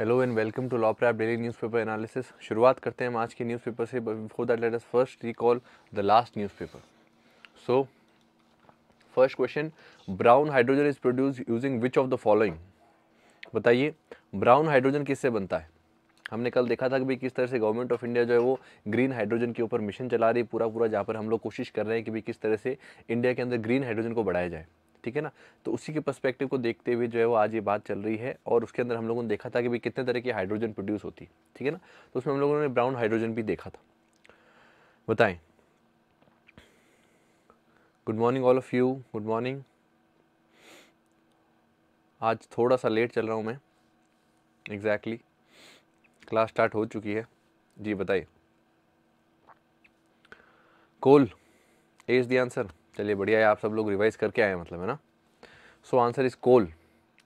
Hello and welcome to law prep daily newspaper analysis शुरुआत करते हैं हम आज के न्यूज़पेपर से before that let us first recall the last newspaper so first question brown hydrogen is produce using which of the following बताइए brown hydrogen किससे बनता है हमने कल देखा था कि भाई किस तरह से गवर्नमेंट ऑफ इंडिया जो है वो ग्रीन हाइड्रोजन के ऊपर मिशन चला रही है पूरा पूरा जहाँ पर हम लोग कोशिश कर रहे हैं कि भाई किस तरह से इंडिया के अंदर ग्रीन हाइड्रोजन को बढ़ाया जाए ठीक है ना तो उसी के पर्सपेक्टिव को देखते हुए जो है वो आज ये बात चल रही है और उसके अंदर हम लोगों ने देखा था कि भाई कितने तरह की हाइड्रोजन प्रोड्यूस होती है ठीक है ना तो उसमें हम लोगों ने ब्राउन हाइड्रोजन भी देखा था बताएं good morning all of you good morning आज थोड़ा सा लेट चल रहा हूँ मैं एग्जैक्टली exactly. क्लास स्टार्ट हो चुकी है जी बताइए कोल इज़ द आंसर चलिए बढ़िया है आप सब लोग रिवाइज करके आए मतलब है ना so answer is coal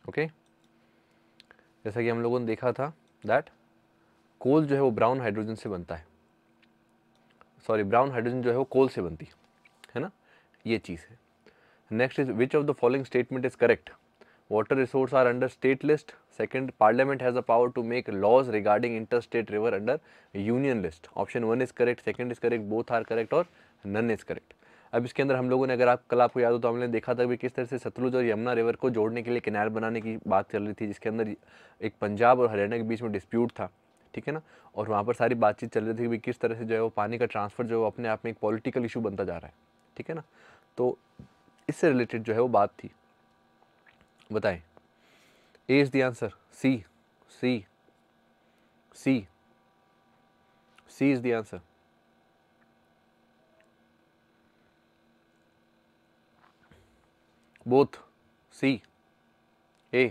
okay जैसा कि हम लोगों ने देखा था दैट कोल जो है वो ब्राउन हाइड्रोजन से बनता है सॉरी ब्राउन हाइड्रोजन जो है वो कोल से बनती है ना ये चीज़ है next is which of the following statement is correct water resource are under state list second parliament has a power to make laws regarding inter state river under union list option one is correct second is correct both are correct और none is correct अब इसके अंदर हम लोगों ने अगर आप कल आपको याद हो तो हमने देखा था कि किस तरह से सतलुज और यमुना रिवर को जोड़ने के लिए किनार बनाने की बात चल रही थी जिसके अंदर एक पंजाब और हरियाणा के बीच में डिस्प्यूट था ठीक है ना और वहाँ पर सारी बातचीत चल रही थी कि किस तरह से जो है वो पानी का ट्रांसफ़र जो है अपने आप में एक पॉलिटिकल इशू बनता जा रहा है ठीक है ना तो इससे रिलेटेड जो है वो बात थी बताएं A is the answer C C C C is the answer both C A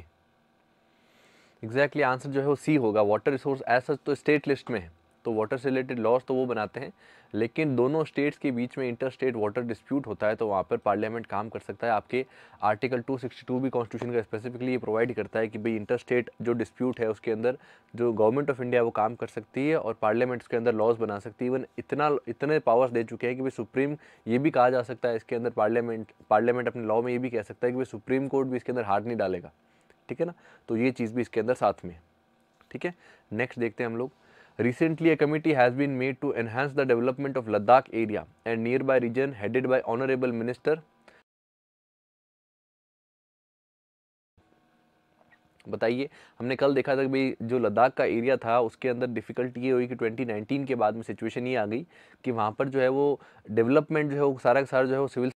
exactly answer जो है वो सी होगा वाटर रिसोर्स एज सच तो स्टेट लिस्ट में है तो वाटर से रिलेटेड लॉज तो वो बनाते हैं लेकिन दोनों स्टेट्स के बीच में इंटर स्टेट वाटर डिस्प्यूट होता है तो वहाँ पर पार्लियामेंट काम कर सकता है आपके आर्टिकल 262 भी कॉन्स्टिट्यूशन का स्पेसिफिकली ये प्रोवाइड करता है कि भाई इंटर स्टेट जो डिस्प्यूट है उसके अंदर जो गवर्नमेंट ऑफ इंडिया वो काम कर सकती है और पार्लियामेंट उसके अंदर लॉज बना सकती है इवन इतना इतने पावर्स दे चुके हैं कि भाई सुप्रीम ये भी कहा जा सकता है इसके अंदर पार्लियामेंट पार्लियामेंट अपने लॉ में ये भी कह सकता है कि भाई सुप्रीम कोर्ट भी इसके अंदर हार नहीं डालेगा ठीक है ना तो ये चीज़ भी इसके अंदर साथ में है ठीक है नेक्स्ट देखते हैं हम लोग Recently, a committee has been made to enhance the development of Ladakh area and nearby region headed by Honorable Minister. बताइए हमने कल देखा था कि भाई जो लद्दाख का एरिया था उसके अंदर डिफ़िकल्टी ये हुई कि 2019 के बाद में सिचुएशन ये आ गई कि वहाँ पर जो है वो डेवलपमेंट जो है वो सारा का सारा जो है वो civil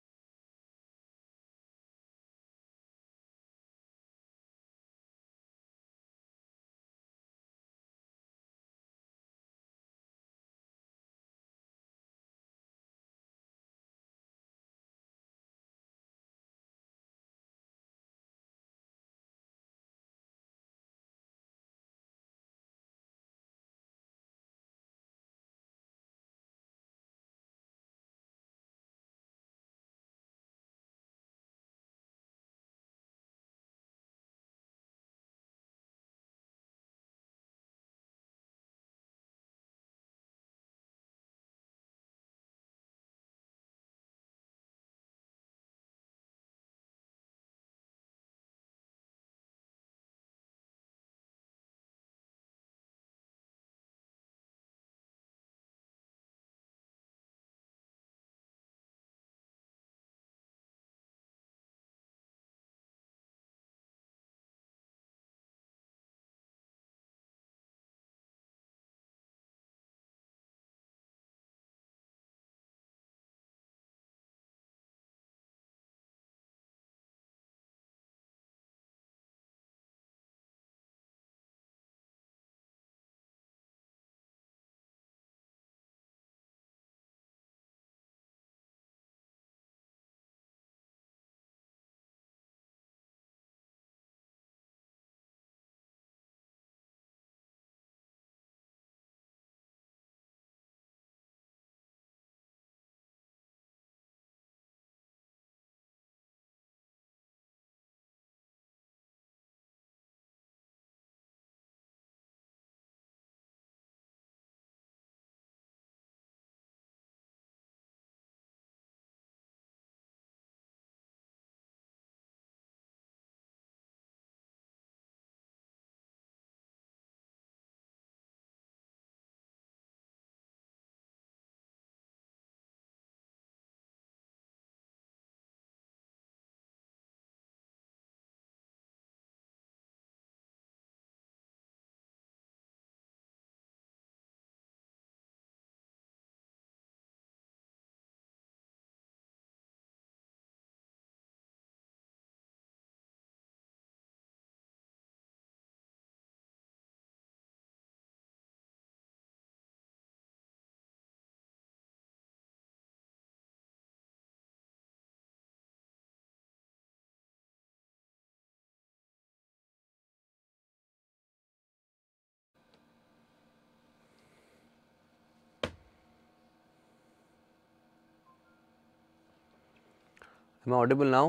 am I audible now?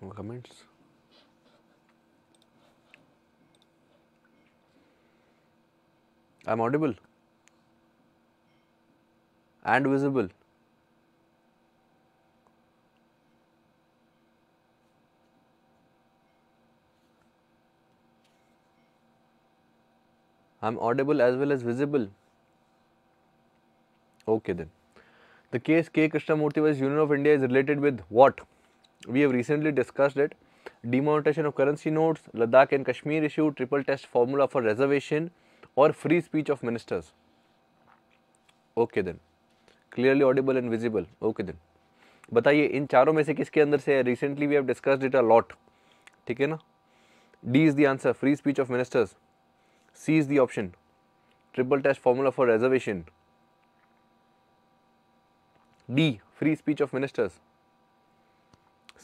More comments? I am audible and visible. I am audible as well as visible. Okay then the case K Krishnamurthy vs union of India is related with what we have recently discussed it demonetisation of currency notes Ladakh and Kashmir issue triple test formula for reservation और free speech of ministers okay then clearly audible and visible okay then बताइए इन चारों में से किसके अंदर से recently we have discussed it a lot ठीक है ना D is the answer free speech of ministers C is the option triple test formula for reservation D free speech of ministers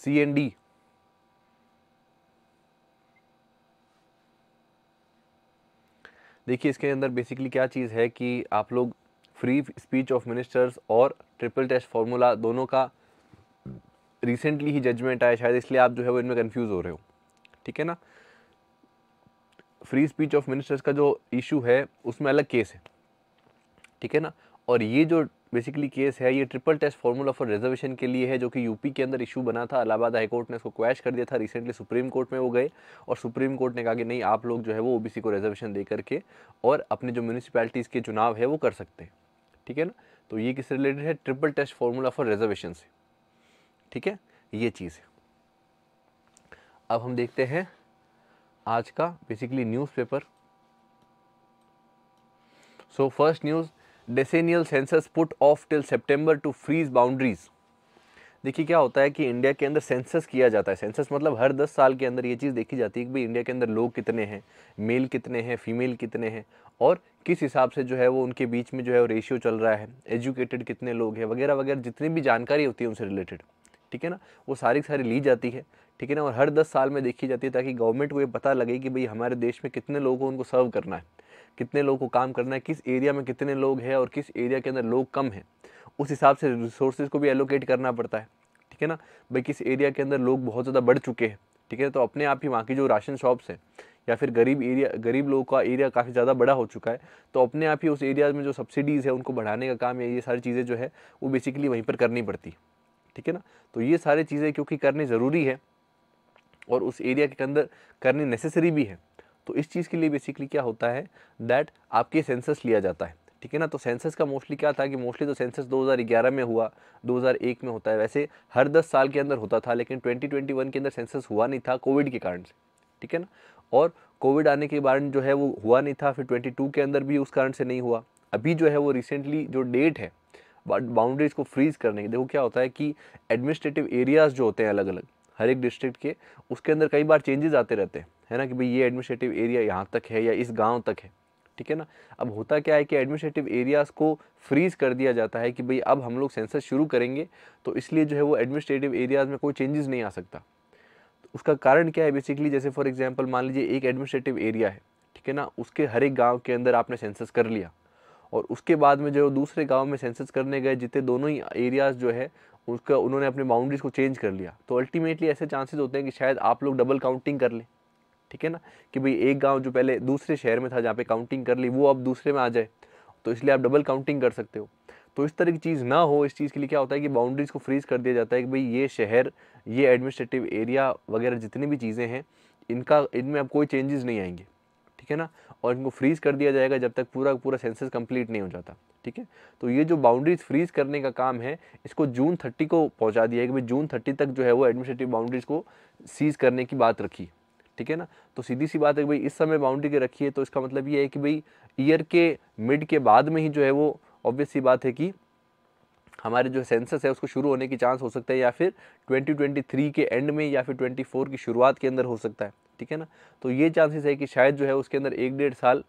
C and D देखिए इसके अंदर basically क्या चीज़ है कि आप लोग फ्री स्पीच ऑफ मिनिस्टर्स और ट्रिपल टेस्ट फार्मूला दोनों का रिसेंटली ही जजमेंट आया शायद इसलिए आप जो है वो इनमें कन्फ्यूज़ हो रहे हो ठीक है ना फ्री स्पीच ऑफ मिनिस्टर्स का जो इशू है उसमें अलग केस है ठीक है ना और ये जो बेसिकली केस है ये triple test formula for reservation के लिए है जो कि यूपी के अंदर इशू बना था अलाहाबाद हाईकोर्ट ने इसको क्वैश कर दिया था रिसेंटली सुप्रीम कोर्ट में वो गए और सुप्रीम कोर्ट ने कहा कि नहीं आप लोग जो है वो ओबीसी को रिजर्वेशन दे करके और अपने जो म्यूनसिपैलिटीज़ के चुनाव है वो कर सकते हैं ठीक है ना तो ये किससे रिलेटेड है triple test formula for reservation से ठीक है ये चीज़ है अब हम देखते हैं आज का basically news so first news decennial census put off till September to freeze boundaries देखिए क्या होता है कि इंडिया के अंदर सेंसस किया जाता है सेंसस मतलब हर दस साल के अंदर ये चीज़ देखी जाती है कि भाई इंडिया के अंदर लोग कितने हैं मेल कितने हैं फीमेल कितने हैं और किस हिसाब से जो है वो उनके बीच में जो है वो रेशियो चल रहा है एजुकेटेड कितने लोग हैं वगैरह वगैरह जितनी भी जानकारी होती है उनसे रिलेटेड ठीक है ना वो सारी सारी ली जाती है ठीक है ना और हर दस साल में देखी जाती है ताकि गवर्नमेंट को ये पता लगे कि भाई हमारे देश में कितने लोगों को उनको सर्व करना है कितने लोगों को काम करना है किस एरिया में कितने लोग हैं और किस एरिया के अंदर लोग कम हैं उस हिसाब से रिसोर्सेज को भी एलोकेट करना पड़ता है ठीक है ना भाई किस एरिया के अंदर लोग बहुत ज़्यादा बढ़ चुके हैं ठीक है तो अपने आप ही वहाँ की जो राशन शॉप्स हैं या फिर गरीब एरिया गरीब लोगों का एरिया काफ़ी ज़्यादा बड़ा हो चुका है तो अपने आप ही उस एरिया में जो सब्सिडीज़ है उनको बढ़ाने का काम या ये सारी चीज़ें जो है वो बेसिकली वहीं पर करनी पड़ती ठीक है ना तो ये सारी चीज़ें क्योंकि करनी ज़रूरी है और उस एरिया के अंदर करनी नेसेसरी भी है तो इस चीज़ के लिए बेसिकली क्या होता है दैट आपके सेंसस लिया जाता है ठीक है ना तो सेंसस का मोस्टली क्या था कि मोस्टली तो सेंसस 2011 में हुआ 2001 में होता है वैसे हर 10 साल के अंदर होता था लेकिन 2021 के अंदर सेंसस हुआ नहीं था कोविड के कारण से ठीक है ना और कोविड आने के कारण जो है वो हुआ नहीं था फिर ट्वेंटी के अंदर भी उस कारण से नहीं हुआ अभी जो है वो रिसेंटली जो डेट है बाउंड्रीज को फ्रीज करने की देखो क्या होता है कि एडमिनिस्ट्रेटिव एरियाज़ जो होते हैं अलग अलग हर एक डिस्ट्रिक्ट के उसके अंदर कई बार चेंजेस आते रहते हैं है ना कि भाई ये एडमिनिस्ट्रेटिव एरिया यहाँ तक है या इस गांव तक है ठीक है ना अब होता क्या है कि एडमिनिस्ट्रेटिव एरियाज़ को फ्रीज़ कर दिया जाता है कि भाई अब हम लोग सेंसस शुरू करेंगे तो इसलिए जो है वो एडमिनिस्ट्रेटिव एरियाज़ में कोई चेंजेस नहीं आ सकता तो उसका कारण क्या है बेसिकली जैसे फॉर एग्जाम्पल मान लीजिए एक एडमिनिस्ट्रेटिव एरिया है ठीक है ना उसके हर एक गाँव के अंदर आपने सेंसस कर लिया और उसके बाद में जो है दूसरे गाँव में सेंसस करने गए जितने दोनों ही एरियाज़ जो है उसका उन्होंने अपने बाउंड्रीज को चेंज कर लिया तो अल्टीमेटली ऐसे चांसेस होते हैं कि शायद आप लोग डबल काउंटिंग कर लें ठीक है ना कि भाई एक गांव जो पहले दूसरे शहर में था जहाँ पे काउंटिंग कर ली वो अब दूसरे में आ जाए तो इसलिए आप डबल काउंटिंग कर सकते हो तो इस तरह की चीज़ ना हो इस चीज़ के लिए क्या होता है कि बाउंड्रीज़ को फ्रीज कर दिया जाता है कि भाई ये शहर ये एडमिनिस्ट्रेटिव एरिया वगैरह जितनी भी चीज़ें हैं इनका इनमें अब कोई चेंजेस नहीं आएंगे ठीक है ना और इनको फ्रीज़ कर दिया जाएगा जब तक पूरा पूरा सेंसस कंप्लीट नहीं हो जाता ठीक है तो ये जो बाउंड्रीज़ फ्रीज करने का काम है इसको जून थर्टी को पहुंचा दिया है कि भाई जून थर्टी तक जो है वो एडमिनिस्ट्रेटिव बाउंड्रीज़ को सीज़ करने की बात रखी ठीक है ना तो सीधी सी बात है कि भाई इस समय बाउंड्री के रखी है तो इसका मतलब ये है कि भाई ईयर के मिड के बाद में ही जो है वो ऑब्वियस सी बात है कि हमारे जो सेंसस है उसको शुरू होने की चांस हो सकता है या फिर 2023 के एंड में या फिर 24 की शुरुआत के अंदर हो सकता है ठीक है ना तो ये चांसेस है कि शायद जो है उसके अंदर एक डेढ़ साल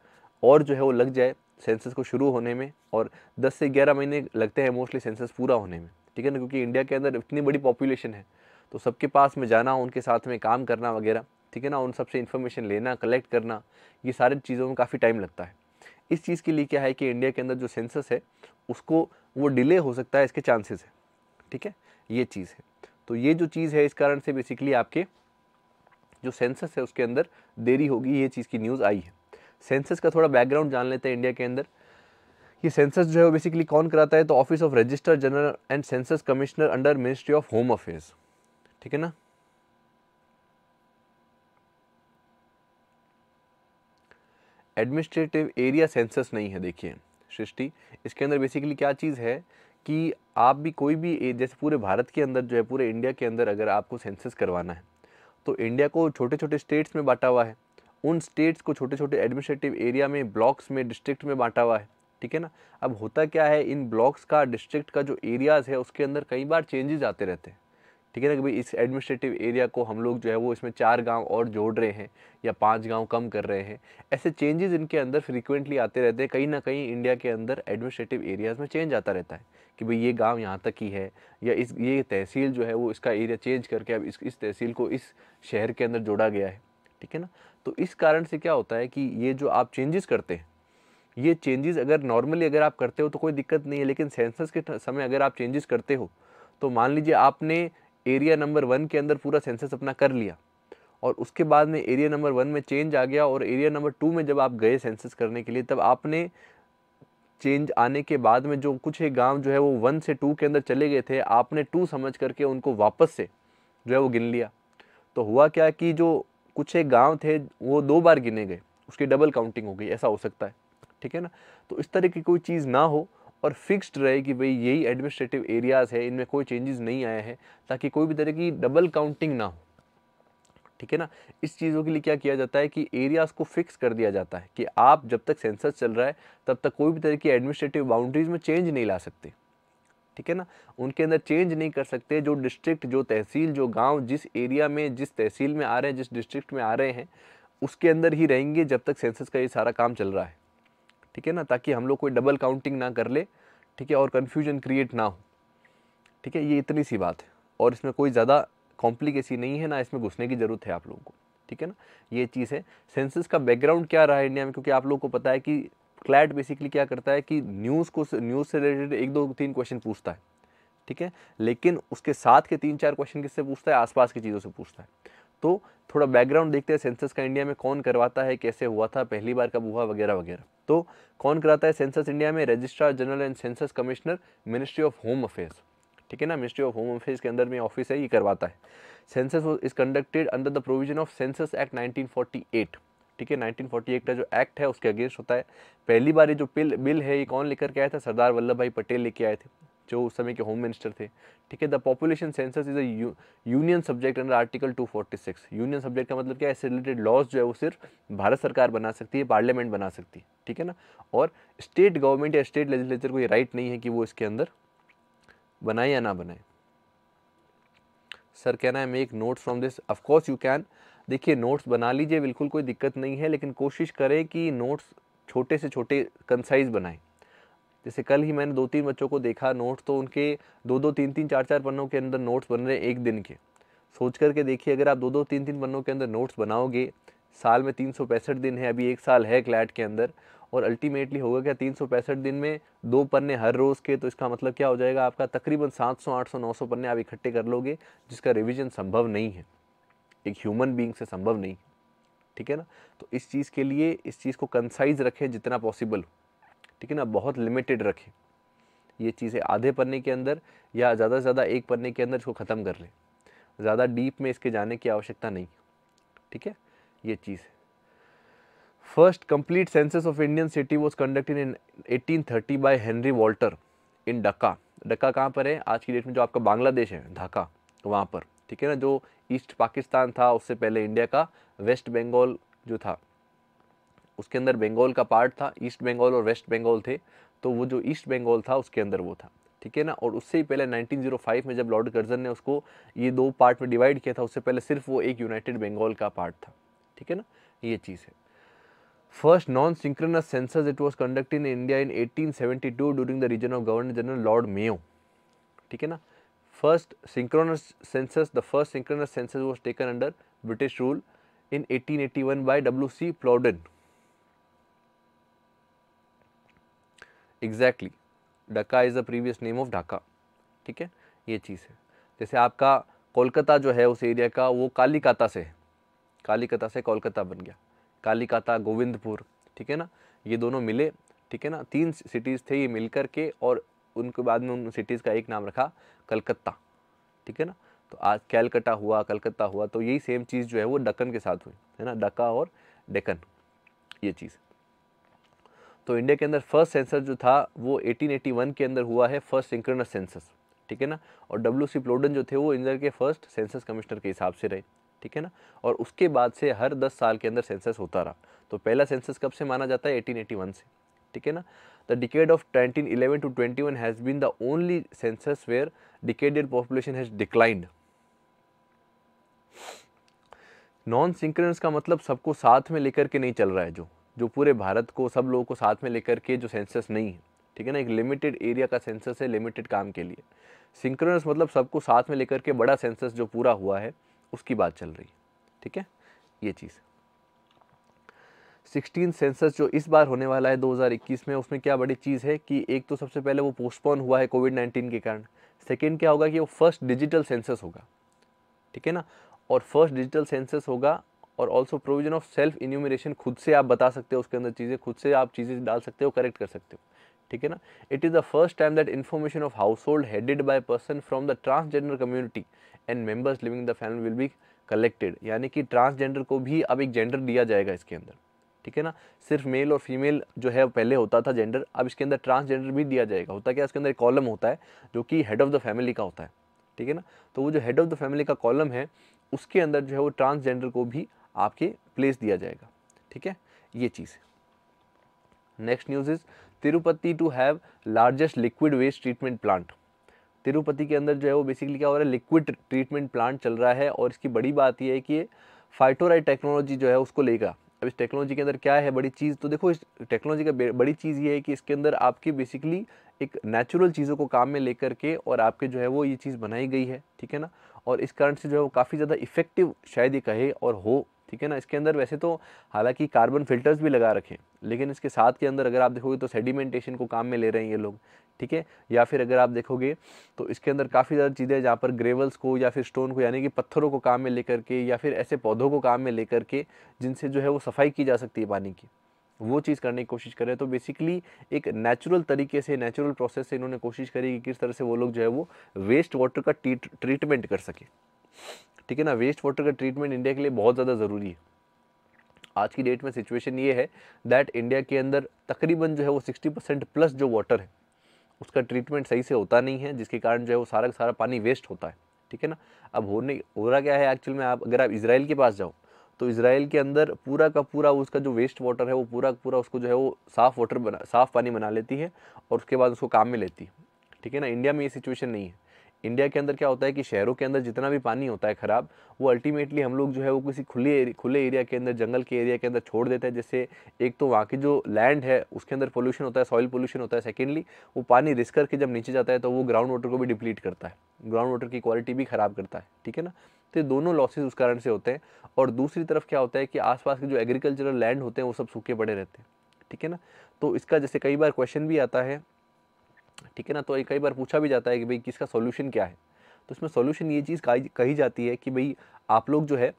और जो है वो लग जाए सेंसस को शुरू होने में और 10 से 11 महीने लगते हैं मोस्टली सेंसस पूरा होने में ठीक है ना क्योंकि इंडिया के अंदर इतनी बड़ी पॉपुलेशन है तो सबके पास में जाना उनके साथ में काम करना वगैरह ठीक है ना उन सबसे इन्फॉर्मेशन लेना कलेक्ट करना ये सारी चीज़ों में काफ़ी टाइम लगता है इस चीज़ के लिए क्या है कि इंडिया के अंदर जो सेंसस है उसको वो डिले हो सकता है इसके चांसेस है ठीक है ये चीज़ है तो ये जो चीज़ है इस कारण से बेसिकली आपके जो सेंसस है उसके अंदर देरी होगी ये चीज़ की न्यूज़ आई है सेंसस का थोड़ा बैकग्राउंड जान लेते हैं इंडिया के अंदर ये सेंसस जो है वो बेसिकली कौन कराता है तो office of register general and census commissioner under ministry of home affairs ठीक है ना एडमिनिस्ट्रेटिव एरिया सेंसस नहीं है देखिए सृष्टि इसके अंदर बेसिकली क्या चीज़ है कि आप भी कोई भी जैसे पूरे भारत के अंदर जो है पूरे इंडिया के अंदर अगर आपको सेंसस करवाना है तो इंडिया को छोटे छोटे स्टेट्स में बांटा हुआ है उन स्टेट्स को छोटे छोटे एडमिनिस्ट्रेटिव एरिया में ब्लॉक्स में डिस्ट्रिक्ट में बांटा हुआ है ठीक है ना अब होता क्या है इन ब्लॉक्स का डिस्ट्रिक्ट का जो एरियाज़ है उसके अंदर कई बार चेंजेस आते रहते हैं ठीक है ना कि भाई इस एडमिनिस्ट्रेटिव एरिया को हम लोग जो है वो इसमें चार गांव और जोड़ रहे हैं या पांच गांव कम कर रहे हैं ऐसे चेंजेस इनके अंदर फ्रीक्वेंटली आते रहते हैं कहीं ना कहीं इंडिया के अंदर एडमिनिस्ट्रेटिव एरियाज़ में चेंज आता रहता है कि भाई ये गांव यहाँ तक ही है या इस ये तहसील जो है वो इसका एरिया चेंज करके अब इस इस तहसील को इस शहर के अंदर जोड़ा गया है ठीक है ना तो इस कारण से क्या होता है कि ये जो आप चेंजेस करते हैं ये चेंजेस अगर नॉर्मली अगर आप करते हो तो कोई दिक्कत नहीं है लेकिन सेंसस के समय अगर आप चेंजेस करते हो तो मान लीजिए आपने एरिया नंबर वन के अंदर पूरा सेंसस अपना कर लिया और उसके बाद में एरिया नंबर वन में चेंज आ गया और एरिया नंबर टू में जब आप गए सेंसस करने के लिए तब आपने चेंज आने के बाद में जो कुछ एक गांव जो है वो वन से टू के अंदर चले गए थे आपने टू समझ करके उनको वापस से जो है वो गिन लिया तो हुआ क्या कि जो कुछ एक गांव थे वो दो बार गिने गए उसकी डबल काउंटिंग हो गई ऐसा हो सकता है ठीक है ना तो इस तरह की कोई चीज़ ना हो और फिक्स्ड रहे कि भाई यही एडमिनिस्ट्रेटिव एरियाज़ है इनमें कोई चेंजेस नहीं आए हैं ताकि कोई भी तरह की डबल काउंटिंग ना हो ठीक है ना इस चीज़ों के लिए क्या किया जाता है कि एरियाज़ को फिक्स कर दिया जाता है कि आप जब तक सेंसस चल रहा है तब तक कोई भी तरह की एडमिनिस्ट्रेटिव बाउंड्रीज़ में चेंज नहीं ला सकते ठीक है ना उनके अंदर चेंज नहीं कर सकते जो डिस्ट्रिक्ट जो तहसील जो गांव जिस एरिया में जिस तहसील में आ रहे हैं जिस डिस्ट्रिक्ट में आ रहे हैं उसके अंदर ही रहेंगे जब तक सेंसस का ये सारा काम चल रहा है ठीक है ना ताकि हम लोग कोई डबल काउंटिंग ना कर ले ठीक है और कन्फ्यूजन क्रिएट ना हो ठीक है ये इतनी सी बात है और इसमें कोई ज़्यादा कॉम्प्लिकेसी नहीं है ना इसमें घुसने की ज़रूरत है आप लोगों को ठीक है ना ये चीज़ है सेंसिस का बैकग्राउंड क्या रहा है इंडिया में क्योंकि आप लोगों को पता है कि क्लैट बेसिकली क्या करता है कि न्यूज़ को न्यूज़ से रिलेटेड एक दो तीन क्वेश्चन पूछता है ठीक है लेकिन उसके साथ के तीन चार क्वेश्चन किससे पूछता है आसपास की चीज़ों से पूछता है तो थोड़ा बैकग्राउंड देखते हैं सेंसस का इंडिया में कौन करवाता है कैसे हुआ था पहली बार कब हुआ वगैरह वगैरह तो कौन कराता है सेंसस इंडिया में registrar general and census commissioner ministry of home affairs ठीक है ना मिनिस्ट्री ऑफ होम अफेयर्स के अंदर में ऑफिस है ये करवाता है census is conducted under the provision of census act 1948 ठीक है 1948 का जो एक्ट है उसके अगेंस्ट होता है पहली बार ये जो बिल बिल है ये कौन लेकर के आया था सरदार वल्लभ भाई पटेल लेके आए थे जो उस समय के होम मिनिस्टर थे ठीक है the population census is a union subject under article 246 union subject का मतलब क्या है इससे रिलेटेड लॉज जो है वो सिर्फ भारत सरकार बना सकती है पार्लियामेंट बना सकती है ठीक है ना और स्टेट गवर्नमेंट या स्टेट लेजिस्लेचर को ये राइट नहीं है कि वो इसके अंदर बनाए या ना बनाए सर कहना है make note from this of course you can देखिए नोट्स बना लीजिए बिल्कुल कोई दिक्कत नहीं है लेकिन कोशिश करें कि नोट्स छोटे से छोटे कंसाइज बनाएं जैसे कल ही मैंने दो तीन बच्चों को देखा नोट्स तो उनके दो दो तीन तीन चार चार पन्नों के अंदर नोट्स बन रहे एक दिन के सोच करके देखिए अगर आप दो दो तीन तीन पन्नों के अंदर नोट्स बनाओगे साल में तीन सौ पैंसठ दिन है अभी एक साल है क्लैट के अंदर और अल्टीमेटली होगा क्या तीन सौ पैंसठ दिन में दो पन्ने हर रोज़ के तो इसका मतलब क्या हो जाएगा आपका तकरीबन सात सौ आठ सौ नौ सौ पन्ने आप इकट्ठे कर लोगे जिसका रिविज़न संभव नहीं है एक ह्यूमन बींग से संभव नहीं ठीक है ना तो इस चीज़ के लिए इस चीज़ को कंसाइज रखें जितना पॉसिबल हो ठीक है ना बहुत लिमिटेड रखें ये चीज़ें आधे पन्ने के अंदर या ज़्यादा से ज़्यादा एक पन्ने के अंदर इसको ख़त्म कर लें ज़्यादा डीप में इसके जाने की आवश्यकता नहीं ठीक है ये चीज़ है first complete census of Indian city was conducted in 1830 by Henry Walter in Dacca Dhaka कहाँ पर है आज की डेट में जो आपका बांग्लादेश है ढाका वहाँ पर ठीक है ना जो ईस्ट पाकिस्तान था उससे पहले इंडिया का वेस्ट बंगाल जो था उसके अंदर बंगाल का पार्ट था ईस्ट बंगाल और वेस्ट बंगाल थे तो वो जो ईस्ट बंगाल था उसके अंदर वो था ठीक है ना और उससे ही पहले 1905 में जब लॉर्ड कर्जन ने उसको ये दो पार्ट में डिवाइड किया था उससे पहले सिर्फ वो एक यूनाइटेड बंगाल का पार्ट था ठीक है ना ये चीज़ है first non synchronous census it was conduct in India in eighteen during the region of governor general Lord Mayo ठीक है ना first synchronous census the first synchronous census was taken under British rule in 1881 by W C Plowden exactly Dacca is the previous name of Dhaka ठीक है ये चीज़ है जैसे आपका कोलकाता जो है उस एरिया का वो कालीकाता से है कालीकाता से कोलकाता बन गया कालीकाता गोविंदपुर ठीक है ना ये दोनों मिले ठीक है ना तीन सिटीज़ थे ये मिल कर के और उनके बाद में उन सिटीज़ का एक नाम रखा कलकत्ता ठीक है ना तो आज कैलकटा हुआ कलकत्ता हुआ तो यही सेम चीज़ जो है वो डक्कन के साथ हुई है ना डका और डेकन ये चीज़ तो इंडिया के अंदर फर्स्ट सेंसस जो था वो 1881 के अंदर हुआ है फर्स्ट सिंक्रोनस सेंसस ठीक है ना और डब्ल्यू सी प्लोडन जो थे वो इंडिया के फर्स्ट सेंसस कमिश्नर के हिसाब से रहे ठीक है ना और उसके बाद से हर 10 साल के अंदर सेंसस होता रहा तो पहला सेंसस कब से माना जाता है 1881 से ठीक है ना the decade of 1911 to 21 has been the only census where decadal population has declined non synchronous का मतलब सबको साथ में लेकर के नहीं चल रहा है जो जो पूरे भारत को सब लोगों को साथ में लेकर के जो सेंसस नहीं है ठीक है ना एक लिमिटेड एरिया का सेंसस है लिमिटेड काम के लिए सिंक्रोनस मतलब सबको साथ में लेकर के बड़ा सेंसस जो पूरा हुआ है उसकी बात चल रही है ठीक है ये चीज़ सिक्सटीन सेंसस जो इस बार होने वाला है 2021 में उसमें क्या बड़ी चीज़ है कि एक तो सबसे पहले वो पोस्टपोन हुआ है कोविड 19 के कारण सेकेंड क्या होगा कि वो फर्स्ट डिजिटल सेंसस होगा ठीक है ना और फर्स्ट डिजिटल सेंसस होगा और also provision of self enumeration खुद से आप बता सकते हो उसके अंदर चीज़ें खुद से आप चीज़ें डाल सकते हो करेक्ट कर सकते हो ठीक है ना it is the first time that information of household headed by person from the transgender community and members living the family will be collected यानी कि ट्रांसजेंडर को भी अब एक जेंडर दिया जाएगा इसके अंदर ठीक है ना सिर्फ मेल और फीमेल जो है पहले होता था जेंडर अब इसके अंदर ट्रांसजेंडर भी दिया जाएगा होता क्या इसके अंदर एक कॉलम होता है जो कि हेड ऑफ़ द फैमिली का होता है ठीक है ना तो वो जो हेड ऑफ़ द फैमिली का कॉलम है उसके अंदर जो है वो ट्रांसजेंडर को भी आपके प्लेस दिया जाएगा ठीक है ये चीज़ है next news is Tirupati to have largest liquid waste treatment plant Tirupati के अंदर जो है वो बेसिकली क्या हो रहा है लिक्विड ट्रीटमेंट प्लांट चल रहा है और इसकी बड़ी बात यह है कि फाइटोराइट टेक्नोलॉजी जो है उसको लेगा अब इस टेक्नोलॉजी के अंदर क्या है बड़ी चीज़ तो देखो इस टेक्नोलॉजी का बड़ी चीज़ ये है कि इसके अंदर आपकी बेसिकली एक नेचुरल चीज़ों को काम में लेकर के और आपके जो है वो ये चीज़ बनाई गई है ठीक है ना और इस कारण से जो है वो काफ़ी ज़्यादा इफेक्टिव शायद ये कहे और हो ठीक है ना इसके अंदर वैसे तो हालांकि कार्बन फिल्टर्स भी लगा रखें लेकिन इसके साथ के अंदर अगर आप देखोगे तो सेडिमेंटेशन को काम में ले रहे हैं ये लोग ठीक है या फिर अगर आप देखोगे तो इसके अंदर काफ़ी ज़्यादा चीज़ें जहाँ पर ग्रेवल्स को या फिर स्टोन को यानी कि पत्थरों को काम में लेकर के या फिर ऐसे पौधों को काम में लेकर के जिनसे जो है वो सफाई की जा सकती है पानी की वो चीज़ करने की कोशिश करें तो बेसिकली एक नेचुरल तरीके से नेचुरल प्रोसेस से इन्होंने कोशिश करी कि किस तरह से वो लोग जो है वो वेस्ट वाटर का ट्रीटमेंट कर सके ठीक है ना वेस्ट वाटर का ट्रीटमेंट इंडिया के लिए बहुत ज़्यादा ज़रूरी है आज की डेट में सिचुएशन ये है दैट इंडिया के अंदर तकरीबन जो है वो सिक्सटी परसेंट प्लस जो वाटर है उसका ट्रीटमेंट सही से होता नहीं है जिसके कारण जो है वो सारा का सारा पानी वेस्ट होता है ठीक है ना अब होने हो रहा क्या है एक्चुअल में आप अगर आप इसराइल के पास जाओ तो इसराइल के अंदर पूरा का पूरा उसका जो वेस्ट वाटर है वो पूरा पूरा उसको जो है वो साफ़ वाटर बना साफ़ पानी बना लेती है और उसके बाद उसको काम में लेती है ठीक है ना इंडिया में ये सिचुएशन नहीं है इंडिया के अंदर क्या होता है कि शहरों के अंदर जितना भी पानी होता है ख़राब वो अल्टीमेटली हम लोग जो है वो किसी खुले खुले एरिया के अंदर जंगल के एरिया के अंदर छोड़ देते हैं जैसे एक तो वहाँ की जो लैंड है उसके अंदर पोल्यूशन होता है सॉइल पोल्यूशन होता है सेकेंडली वो पानी रिस्क करके जब नीचे जाता है तो वो ग्राउंड वाटर को भी डिप्लीट करता है ग्राउंड वाटर की क्वालिटी भी ख़राब करता है ठीक है ना तो ये दोनों लॉसेज उस कारण से होते हैं और दूसरी तरफ क्या होता है कि आसपास के जो एग्रीकल्चरल लैंड होते हैं वो सब सूखे पड़े रहते हैं ठीक है ना तो इसका जैसे कई बार क्वेश्चन भी आता है ठीक है ना तो कई बार पूछा भी जाता है कि भाई किसका सोल्यूशन क्या है तो इसमें सोल्यूशन ये चीज़ कही जाती है कि भाई आप लोग जो है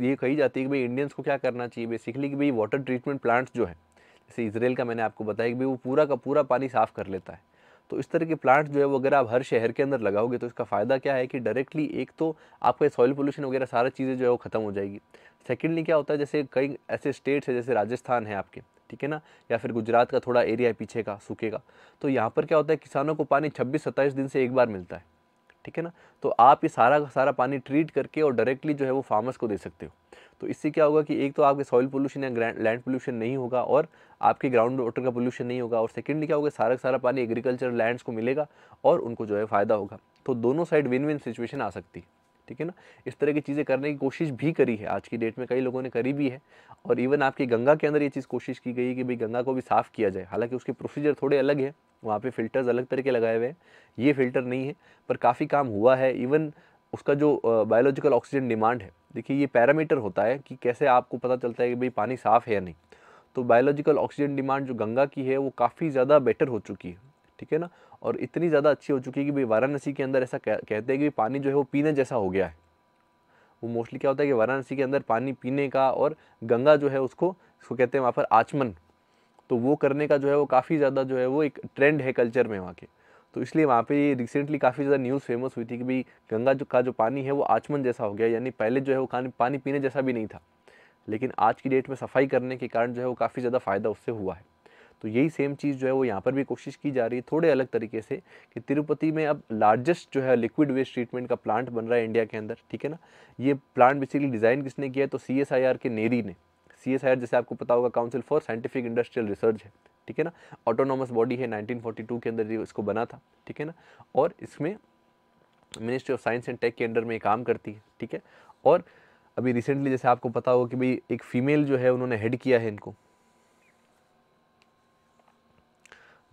ये कही जाती है कि भाई इंडियंस को क्या करना चाहिए बेसिकली कि भाई वाटर ट्रीटमेंट प्लांट्स जो है जैसे इसराइल का मैंने आपको बताया कि भाई वो पूरा का पूरा पानी साफ़ कर लेता है तो इस तरह के प्लांट जो है वो अगर आप हर शहर के अंदर लगाओगे तो इसका फ़ायदा क्या है कि डायरेक्टली एक तो आपका सॉइल पोल्यूशन वगैरह सारा चीज़ें जो है वो ख़त्म हो जाएगी सेकेंडली क्या होता है जैसे कई ऐसे स्टेट्स है जैसे राजस्थान है आपके ठीक है ना या फिर गुजरात का थोड़ा एरिया पीछे का सूखे का तो यहाँ पर क्या होता है किसानों को पानी छब्बीस सत्ताईस दिन से एक बार मिलता है ठीक है ना तो आप ये सारा का सारा पानी ट्रीट करके और डायरेक्टली जो है वो फार्मर्स को दे सकते हो तो इससे क्या होगा कि एक तो आपके सॉइल पोल्यूशन या लैंड पोल्यूशन नहीं होगा और आपके ग्राउंड वाटर का पोल्यूशन नहीं होगा और सेकेंडली क्या होगा सारा का सारा पानी एग्रीकल्चर लैंड्स को मिलेगा और उनको जो है फ़ायदा होगा तो दोनों साइड विन विन सिचुएशन आ सकती है ठीक है ना इस तरह की चीज़ें करने की कोशिश भी करी है आज की डेट में कई लोगों ने करी भी है और इवन आपकी गंगा के अंदर ये चीज़ कोशिश की गई कि भाई गंगा को भी साफ़ किया जाए हालांकि उसके प्रोसीजर थोड़े अलग है वहाँ पे फ़िल्टर्स अलग तरह के लगाए हुए हैं ये फ़िल्टर नहीं है पर काफ़ी काम हुआ है इवन उसका जो बायोलॉजिकल ऑक्सीजन डिमांड है देखिए ये पैरामीटर होता है कि कैसे आपको पता चलता है कि भाई पानी साफ़ है या नहीं तो बायोलॉजिकल ऑक्सीजन डिमांड जो गंगा की है वो काफ़ी ज़्यादा बेटर हो चुकी है ठीक है ना और इतनी ज़्यादा अच्छी हो चुकी है कि भाई वाराणसी के अंदर ऐसा कह, कहते हैं कि पानी जो है वो पीने जैसा हो गया है वो मोस्टली क्या होता है कि वाराणसी के अंदर पानी पीने का और गंगा जो है उसको उसको कहते हैं वहाँ पर आचमन तो वो करने का जो है वो काफ़ी ज़्यादा जो है वो एक ट्रेंड है कल्चर में वहाँ के तो इसलिए वहाँ पे रिसेंटली काफ़ी ज़्यादा न्यूज़ फेमस हुई थी कि भाई गंगा जो का जो पानी है वो आचमन जैसा हो गया यानी पहले जो है वो पानी पीने जैसा भी नहीं था लेकिन आज की डेट में सफाई करने के कारण जो है वो काफ़ी ज़्यादा फ़ायदा उससे हुआ है तो यही सेम चीज़ जो है वो यहाँ पर भी कोशिश की जा रही है थोड़े अलग तरीके से कि तिरुपति में अब लार्जेस्ट जो है लिक्विड वेस्ट ट्रीटमेंट का प्लांट बन रहा है इंडिया के अंदर ठीक है ना ये प्लांट बेसिकली डिज़ाइन किसने किया है तो सी के नेरी ने सी जैसे आपको पता होगा council for scientific industrial research है ठीक है ना ऑटोनॉमस बॉडी है नाइनटीन के अंदर इसको बना था ठीक है ना और इसमें ministry of science and tech के अंडर में काम करती है ठीक है और अभी रिसेंटली जैसे आपको पता होगा कि भाई एक फ़ीमेल जो है उन्होंने हेड किया है इनको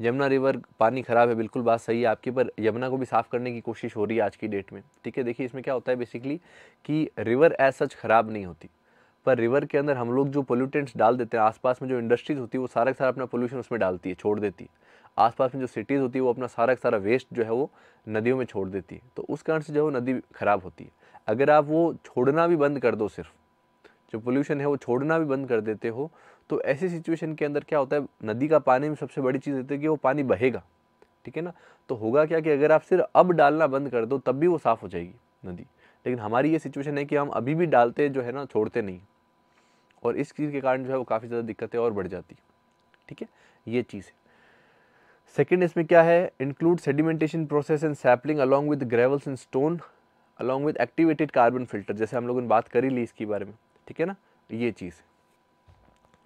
यमुना रिवर पानी ख़राब है बिल्कुल बात सही है आपकी पर यमुना को भी साफ़ करने की कोशिश हो रही है आज की डेट में ठीक है देखिए इसमें क्या होता है बेसिकली कि रिवर एज सच ख़राब नहीं होती पर रिवर के अंदर हम लोग जो पोल्यूटेंट्स डाल देते हैं आसपास में जो इंडस्ट्रीज़ होती है वो सारा का सारा अपना पोल्यूशन उसमें डालती है छोड़ देती है पास में जो सिटीज़ होती है वो अपना सारा का सारा वेस्ट जो है वो नदियों में छोड़ देती है तो उस कारण से जो है वो नदी ख़राब होती है अगर आप वो छोड़ना भी बंद कर दो सिर्फ जो पोल्यूशन है वो छोड़ना भी बंद कर देते हो तो ऐसी सिचुएशन के अंदर क्या होता है नदी का पानी में सबसे बड़ी चीज़ होती है कि वो पानी बहेगा ठीक है ना तो होगा क्या कि अगर आप सिर्फ अब डालना बंद कर दो तब भी वो साफ़ हो जाएगी नदी लेकिन हमारी ये सिचुएशन है कि हम अभी भी डालते जो है ना छोड़ते नहीं और इस चीज़ के कारण जो है वो काफ़ी ज़्यादा दिक्कतें और बढ़ जाती ठीक है ये चीज़ है सेकेंड इसमें क्या है include sedimentation process and sampling along with gravels and stone along with activated carbon filter जैसे हम लोगों ने बात करी ली इसके बारे में ठीक है ना ये चीज़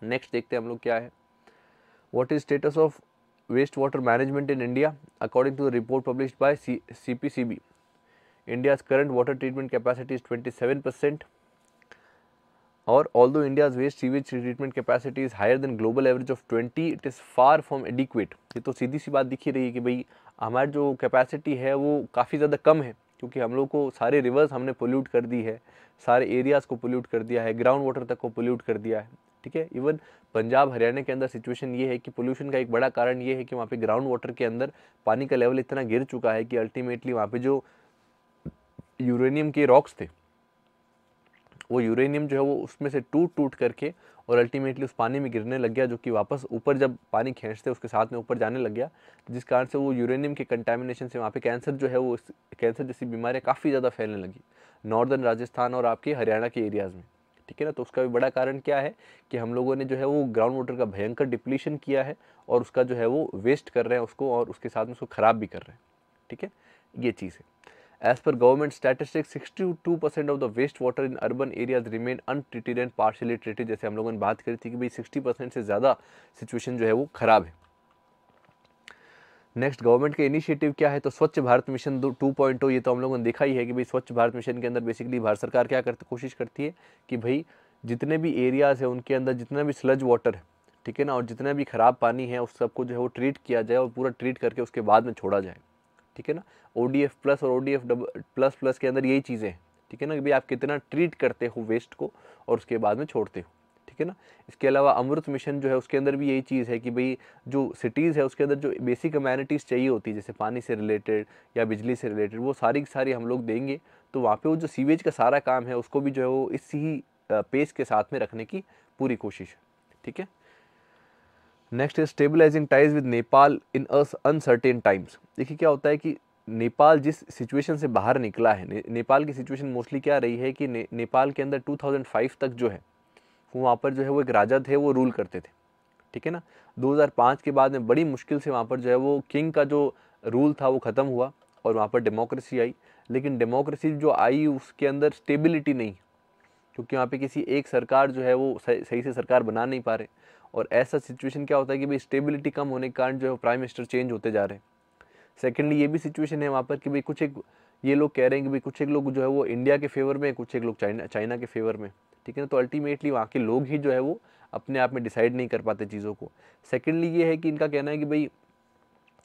नेक्स्ट देखते हैं हम लोग क्या है what is status of waste water management in India according to the report publish by C P C B India's current water treatment capacity is twenty seven percent और although India's waste sewage treatment capacity is higher than global average of twenty it is far from adequate ये तो सीधी सी बात दिख ही रही है कि भाई हमारी जो कैपेसिटी है वो काफ़ी ज़्यादा कम है क्योंकि हम लोग को सारे रिवर्स हमने पोल्यूट कर दी है सारे एरियाज़ को पोल्यूट कर दिया है ग्राउंड वाटर तक को पोल्यूट कर दिया है ठीक है इवन पंजाब हरियाणा के अंदर सिचुएशन ये है कि पोल्यूशन का एक बड़ा कारण ये है कि वहाँ पे ग्राउंड वाटर के अंदर पानी का लेवल इतना गिर चुका है कि अल्टीमेटली वहाँ पे जो यूरेनियम के रॉक्स थे वो यूरेनियम जो है वो उसमें से टूट टूट करके और अल्टीमेटली उस पानी में गिरने लग गया जो कि वापस ऊपर जब पानी खींचते उसके साथ में ऊपर जाने लग गया जिस कारण से वो यूरेनियम के कंटेमिनेशन से वहाँ पे कैंसर जो है वो कैंसर जैसी बीमारियाँ काफ़ी ज़्यादा फैलने लगी नॉर्दर्न राजस्थान और आपके हरियाणा के एरियाज़ में ठीक है ना तो उसका भी बड़ा कारण क्या है कि हम लोगों ने जो है वो ग्राउंड वाटर का भयंकर डिप्लीशन किया है और उसका जो है वो वेस्ट कर रहे हैं उसको और उसके साथ में उसको ख़राब भी कर रहे हैं ठीक है ये चीज़ है as per government statistics two percent of the waste water in urban areas remain untreated and partially treated जैसे हम लोगों ने बात करी थी कि भाई सिक्सटी परसेंट से ज़्यादा सिचुएशन जो है वो ख़राब है नेक्स्ट गवर्नमेंट के इनिशिएटिव क्या है तो Swachh Bharat mission two point oh, ये तो हम लोगों ने देखा ही है कि भाई स्वच्छ भारत मिशन के अंदर बेसिकली भारत सरकार क्या करती कोशिश करती है कि भाई जितने भी एरियाज़ हैं उनके अंदर जितना भी स्लज वाटर है ठीक है ना और जितना भी ख़राब पानी है उस सबको जो है वो ट्रीट किया जाए और पूरा ट्रीट करके उसके बाद में छोड़ा जाए ठीक है ना ओ प्लस और ओ डी प्लस प्लस के अंदर यही चीज़ें हैं ठीक है ना कि भाई आप कितना ट्रीट करते हो वेस्ट को और उसके बाद में छोड़ते हो ठीक है ना इसके अलावा अमृत मिशन जो है उसके अंदर भी यही चीज़ है कि भाई जो सिटीज़ है उसके अंदर जो बेसिक अमेनिटीज़ चाहिए होती है जैसे पानी से रिलेटेड या बिजली से रिलेटेड वो सारी की सारी हम लोग देंगे तो वहाँ पर वो जो सीवेज का सारा काम है उसको भी जो है वो इसी ही पेस के साथ में रखने की पूरी कोशिश है ठीक है next is stabilising ties with Nepal in uncertain times देखिए क्या होता है कि नेपाल जिस सिचुएशन से बाहर निकला है ने, नेपाल की सिचुएशन मोस्टली क्या रही है कि ने, नेपाल के अंदर 2005 तक जो है वहाँ पर जो है वो एक राजा थे वो रूल करते थे ठीक है ना 2005 के बाद में बड़ी मुश्किल से वहाँ पर जो है वो किंग का जो रूल था वो ख़त्म हुआ और वहाँ पर डेमोक्रेसी आई लेकिन डेमोक्रेसी जो आई उसके अंदर स्टेबिलिटी नहीं क्योंकि वहाँ पे किसी एक सरकार जो है वो सही से सरकार बना नहीं पा रहे और ऐसा सिचुएशन क्या होता है कि भाई स्टेबिलिटी कम होने के कारण जो है प्राइम मिनिस्टर चेंज होते जा रहे हैं सेकेंडली ये भी सिचुएशन है वहाँ पर कि भाई कुछ एक ये लोग कह रहे हैं कि भाई कुछ एक लोग जो है वो इंडिया के फेवर में कुछ एक लोग चाइना चाइना के फेवर में ठीक है ना तो अल्टीमेटली वहाँ के लोग ही जो है वो अपने आप में डिसाइड नहीं कर पाते चीज़ों को सेकेंडली ये है कि इनका कहना है कि भाई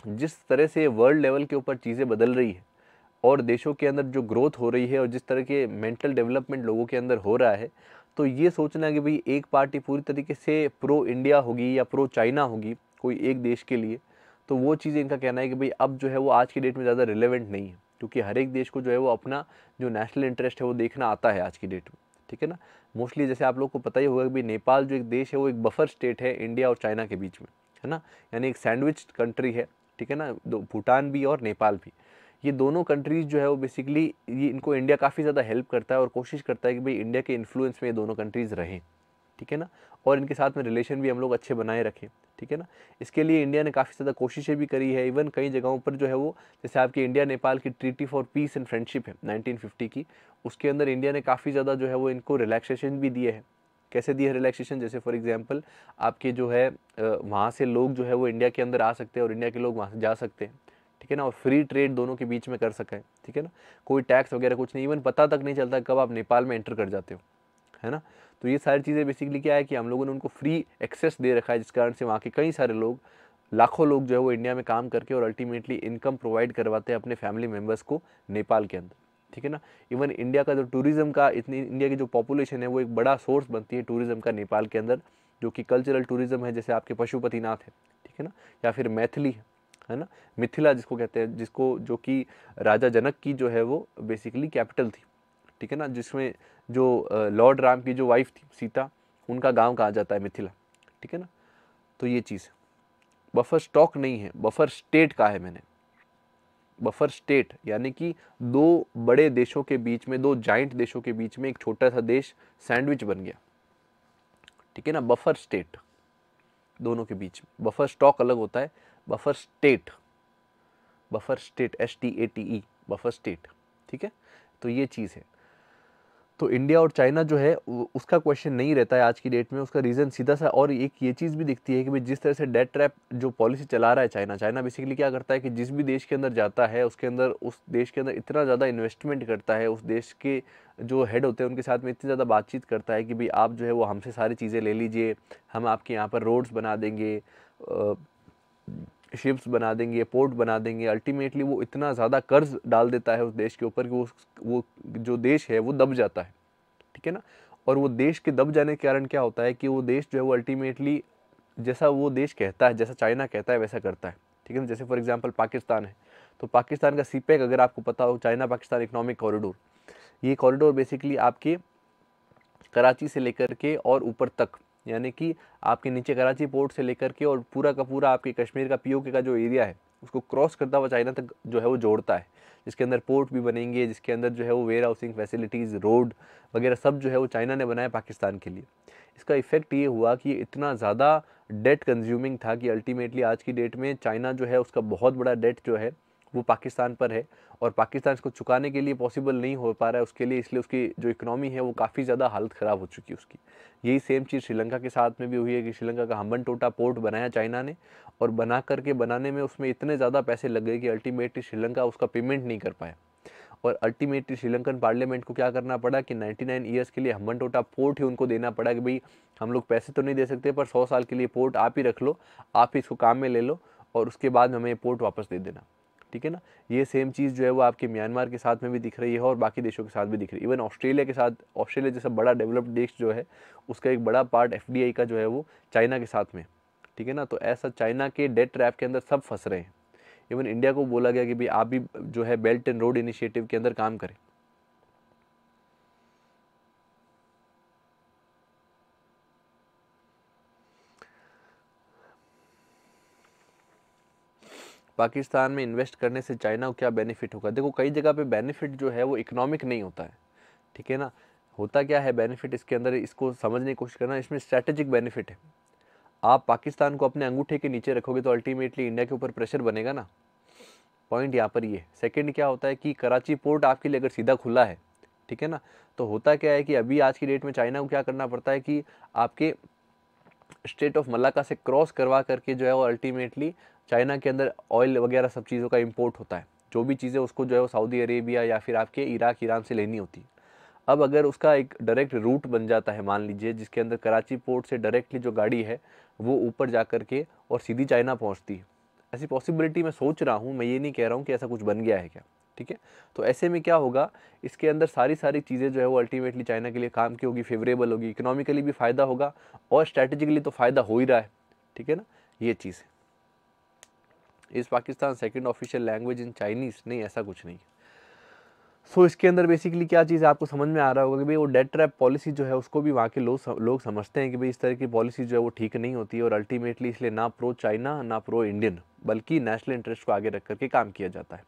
जिस तरह से वर्ल्ड लेवल के ऊपर चीज़ें बदल रही है और देशों के अंदर जो ग्रोथ हो रही है और जिस तरह के मेंटल डेवलपमेंट लोगों के अंदर हो रहा है तो ये सोचना कि भाई एक पार्टी पूरी तरीके से प्रो इंडिया होगी या प्रो चाइना होगी कोई एक देश के लिए तो वो चीज़ें इनका कहना है कि भाई अब जो है वो आज की डेट में ज़्यादा रिलेवेंट नहीं है क्योंकि हर एक देश को जो है वो अपना जो नेशनल इंटरेस्ट है वो देखना आता है आज की डेट में ठीक है ना मोस्टली जैसे आप लोग को पता ही होगा कि नेपाल जो एक देश है वो एक बफर स्टेट है इंडिया और चाइना के बीच में है ना यानी एक सैंडविच कंट्री है ठीक है ना भूटान भी और नेपाल भी ये दोनों कंट्रीज़ जो है वो बेसिकली ये इनको इंडिया काफ़ी ज़्यादा हेल्प करता है और कोशिश करता है कि भाई इंडिया के इन्फ्लुएंस में ये दोनों कंट्रीज़ रहें ठीक है ना और इनके साथ में रिलेशन भी हम लोग अच्छे बनाए रखें ठीक है ना इसके लिए इंडिया ने काफ़ी ज़्यादा कोशिशें भी करी है इवन कई जगहों पर जो है वो जैसे आपकी इंडिया नेपाल की treaty for peace and friendship है 1950 की उसके अंदर इंडिया ने काफ़ी ज़्यादा जो है वो इनको रिलैक्सेशन भी दिए हैं कैसे दिए रिलैक्सेशन जैसे फॉर एग्ज़ाम्पल आपके जो है वहाँ से लोग जो है वो इंडिया के अंदर आ सकते हैं और इंडिया के लोग वहाँ से जा सकते हैं ठीक है ना और फ्री ट्रेड दोनों के बीच में कर सकें ठीक है ना कोई टैक्स वगैरह कुछ नहीं इवन पता तक नहीं चलता कब आप नेपाल में एंटर कर जाते हो है ना तो ये सारी चीज़ें बेसिकली क्या है कि हम लोगों ने उनको फ्री एक्सेस दे रखा है जिस कारण से वहाँ के कई सारे लोग लाखों लोग जो है वो इंडिया में काम करके और अल्टीमेटली इनकम प्रोवाइड करवाते हैं अपने फैमिली मेम्बर्स को नेपाल के अंदर ठीक है ना इवन इंडिया का जो टूरिज़्म का इतनी इंडिया की जो पॉपुलेशन है वो एक बड़ा सोर्स बनती है टूरिज़्म का नेपाल के अंदर जो कि कल्चरल टूरिज़्म है जैसे आपके पशुपतिनाथ है ठीक है ना या फिर मैथिली है है ना मिथिला जिसको कहते हैं जिसको जो कि राजा जनक की जो है वो बेसिकली कैपिटल थी ठीक है ना जिसमें जो लॉर्ड राम की जो वाइफ थी सीता उनका गांव कहा जाता है मिथिला ठीक है ना तो ये चीज़ है बफर स्टॉक नहीं है बफर स्टेट का है मैंने बफर स्टेट यानी कि दो बड़े देशों के बीच में दो जाइंट देशों के बीच में एक छोटा सा देश सैंडविच बन गया ठीक है ना बफर स्टेट दोनों के बीच में बफर स्टॉक अलग होता है buffer state buffer state S T A T E buffer state ठीक है तो ये चीज़ है तो इंडिया और चाइना जो है उसका क्वेश्चन नहीं रहता है आज की डेट में उसका रीज़न सीधा सा और एक ये चीज़ भी दिखती है कि भाई जिस तरह से डेट ट्रैप जो पॉलिसी चला रहा है चाइना चाइना बेसिकली क्या करता है कि जिस भी देश के अंदर जाता है उसके अंदर उस देश के अंदर इतना ज़्यादा इन्वेस्टमेंट करता है उस देश के जो हेड होते हैं उनके साथ में इतनी ज़्यादा बातचीत करता है कि भाई आप जो है वो हमसे सारी चीज़ें ले लीजिए हम आपके यहाँ पर रोड्स बना देंगे शिप्स बना देंगे पोर्ट बना देंगे अल्टीमेटली वो इतना ज़्यादा कर्ज डाल देता है उस देश के ऊपर कि वो वो जो देश है वो दब जाता है ठीक है ना और वो देश के दब जाने के कारण क्या होता है कि वो देश जो है वो अल्टीमेटली जैसा वो देश कहता है जैसा चाइना कहता है वैसा करता है ठीक है ना जैसे फॉर एग्जाम्पल पाकिस्तान है तो पाकिस्तान का सी e अगर आपको पता हो चाइना पाकिस्तान इकोनॉमिक कॉरिडोर ये कॉरिडोर बेसिकली आपके कराची से लेकर के और ऊपर तक यानी कि आपके नीचे कराची पोर्ट से लेकर के और पूरा का पूरा आपके कश्मीर का पीओके का जो एरिया है उसको क्रॉस करता हुआ चाइना तक जो है वो जोड़ता है जिसके अंदर पोर्ट भी बनेंगे जिसके अंदर जो है वो वेयर हाउसिंग फैसिलिटीज़ रोड वगैरह सब जो है वो चाइना ने बनाया पाकिस्तान के लिए इसका इफ़ेक्ट ये हुआ कि इतना ज़्यादा डेट कंज्यूमिंग था कि अल्टीमेटली आज की डेट में चाइना जो है उसका बहुत बड़ा डेट जो है वो पाकिस्तान पर है और पाकिस्तान इसको चुकाने के लिए पॉसिबल नहीं हो पा रहा है उसके लिए इसलिए उसकी जो इकनॉमी है वो काफ़ी ज़्यादा हालत ख़राब हो चुकी है उसकी यही सेम चीज़ श्रीलंका के साथ में भी हुई है कि श्रीलंका का हम्बन टोटा पोर्ट बनाया चाइना ने और बना करके बनाने में उसमें इतने ज़्यादा पैसे लग गए कि अल्टीमेटली श्रीलंका उसका पेमेंट नहीं कर पाया और अल्टीमेटली श्रीलंकन पार्लियामेंट को क्या करना पड़ा कि 99 ईयर्स के लिए हम्बन टोटा पोर्ट ही उनको देना पड़ा कि भाई हम लोग पैसे तो नहीं दे सकते पर 100 साल के लिए पोर्ट आप ही रख लो आप ही इसको काम में ले लो और उसके बाद हमें पोर्ट वापस दे देना ठीक है ना ये सेम चीज़ जो है वो आपके म्यांमार के साथ में भी दिख रही है और बाकी देशों के साथ भी दिख रही है इवन ऑस्ट्रेलिया के साथ ऑस्ट्रेलिया जैसा बड़ा डेवलप्ड देश जो है उसका एक बड़ा पार्ट एफ का जो है वो चाइना के साथ में ठीक है ना तो ऐसा चाइना के डेट ट्रैप के अंदर सब फंस रहे हैं इवन इंडिया को बोला गया कि भाई आप भी जो है बेल्ट एंड रोड इनिशिएटिव के अंदर काम करें पाकिस्तान में इन्वेस्ट करने से चाइना को क्या बेनिफिट होगा देखो कई जगह पे बेनिफिट जो है वो इकोनॉमिक नहीं होता है ठीक है ना होता क्या है बेनिफिट इसके अंदर इसको समझने की कोशिश करना इसमें स्ट्रैटेजिक बेनिफिट है आप पाकिस्तान को अपने अंगूठे के नीचे रखोगे तो अल्टीमेटली इंडिया के ऊपर प्रेशर बनेगा ना पॉइंट यहाँ पर ये सेकेंड क्या होता है कि कराची पोर्ट आपके लिए अगर सीधा खुला है ठीक है ना तो होता क्या है कि अभी आज की डेट में चाइना को क्या करना पड़ता है कि आपके स्टेट ऑफ मलाका से क्रॉस करवा करके जो है वो अल्टीमेटली चाइना के अंदर ऑयल वगैरह सब चीज़ों का इम्पोर्ट होता है जो भी चीज़ें उसको जो है वो सऊदी अरेबिया या फिर आपके इराक ईरान से लेनी होती है अब अगर उसका एक डायरेक्ट रूट बन जाता है मान लीजिए जिसके अंदर कराची पोर्ट से डायरेक्टली जो गाड़ी है वो ऊपर जा कर के और सीधी चाइना पहुँचती है ऐसी पॉसिबिलिटी मैं सोच रहा हूँ मैं ये नहीं कह रहा हूँ कि ऐसा कुछ बन गया है क्या ठीक है तो ऐसे में क्या होगा इसके अंदर सारी सारी चीज़ें जो है वो अल्टीमेटली चाइना के लिए काम की होगी फेवरेबल होगी इकोनॉमिकली भी फ़ायदा होगा और स्ट्रैटेजिकली तो फ़ायदा हो ही रहा है ठीक है ना ये चीज़ है is Pakistan second official language in Chinese नहीं ऐसा कुछ नहीं सो so, इसके अंदर बेसिकली क्या चीज़ आपको समझ में आ रहा होगा कि भाई वो डेट ट्रैप पॉलिसी जो है उसको भी वहाँ के लोग लोग समझते हैं कि भाई इस तरह की पॉलिसी जो है वो ठीक नहीं होती और अल्टीमेटली इसलिए ना प्रो चाइना ना प्रो इंडियन बल्कि नेशनल इंटरेस्ट को आगे रख करके काम किया जाता है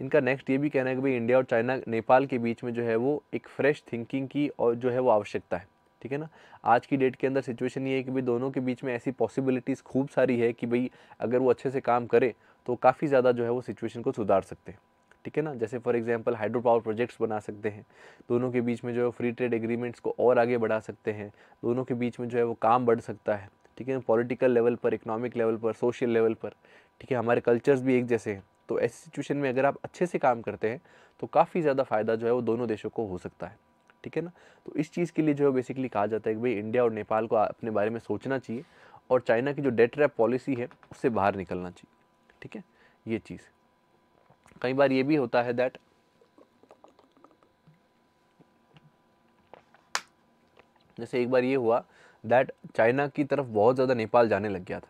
इनका नेक्स्ट ये भी कहना है कि भाई इंडिया और चाइना नेपाल के बीच में जो है वो एक फ्रेश थिंकिंग की और जो है वो आवश्यकता है ठीक है ना आज की डेट के अंदर सिचुएशन ये है कि भाई दोनों के बीच में ऐसी पॉसिबिलिटीज़ खूब सारी है कि भाई अगर वो अच्छे से काम करे तो काफ़ी ज़्यादा जो है वो सिचुएशन को सुधार सकते हैं ठीक है ना जैसे for example hydro power projects बना सकते हैं दोनों के बीच में जो है फ्री ट्रेड एग्रीमेंट्स को और आगे बढ़ा सकते हैं दोनों के बीच में जो है वो काम बढ़ सकता है ठीक है ना पॉलिटिकल लेवल पर इकोनॉमिक लेवल पर सोशल लेवल पर ठीक है हमारे कल्चर्स भी एक जैसे हैं तो ऐसी सिचुएशन में अगर आप अच्छे से काम करते हैं तो काफ़ी ज़्यादा फ़ायदा जो है वो दोनों देशों को हो सकता है ठीक है ना तो इस चीज़ के लिए जो है बेसिकली कहा जाता है कि भाई इंडिया और नेपाल को अपने बारे में सोचना चाहिए और चाइना की जो डेट रैप पॉलिसी है उससे बाहर निकलना चाहिए ठीक है ये चीज़ कई बार ये भी होता है दैट जैसे एक बार ये हुआ दैट चाइना की तरफ बहुत ज़्यादा नेपाल जाने लग गया था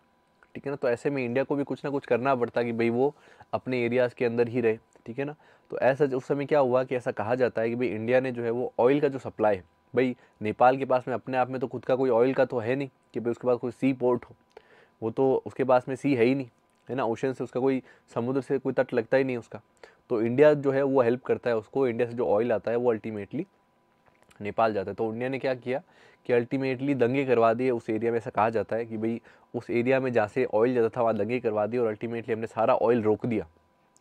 ठीक है ना तो ऐसे में इंडिया को भी कुछ ना कुछ करना पड़ता कि भाई वो अपने एरियाज़ के अंदर ही रहे ठीक है ना तो ऐसा उस समय क्या हुआ कि ऐसा कहा जाता है कि भाई इंडिया ने जो है वो ऑयल का जो सप्लाई है भाई नेपाल के पास में अपने आप में तो खुद का कोई ऑयल का तो है नहीं कि भाई उसके पास कोई सी पोर्ट हो वो तो उसके पास में सी है ही नहीं है ना ओशन से उसका कोई समुद्र से कोई तट लगता ही नहीं उसका तो इंडिया जो है वो हेल्प करता है उसको इंडिया से जो ऑयल आता है वो अल्टीमेटली नेपाल जाता है तो इंडिया ने क्या किया कि अल्टीमेटली दंगे करवा दिए उस एरिया में ऐसा कहा जाता है कि भाई उस एरिया में जहाँ से ऑयल जाता था वहाँ दंगे करवा दिए और अल्टीमेटली हमने सारा ऑयल रोक दिया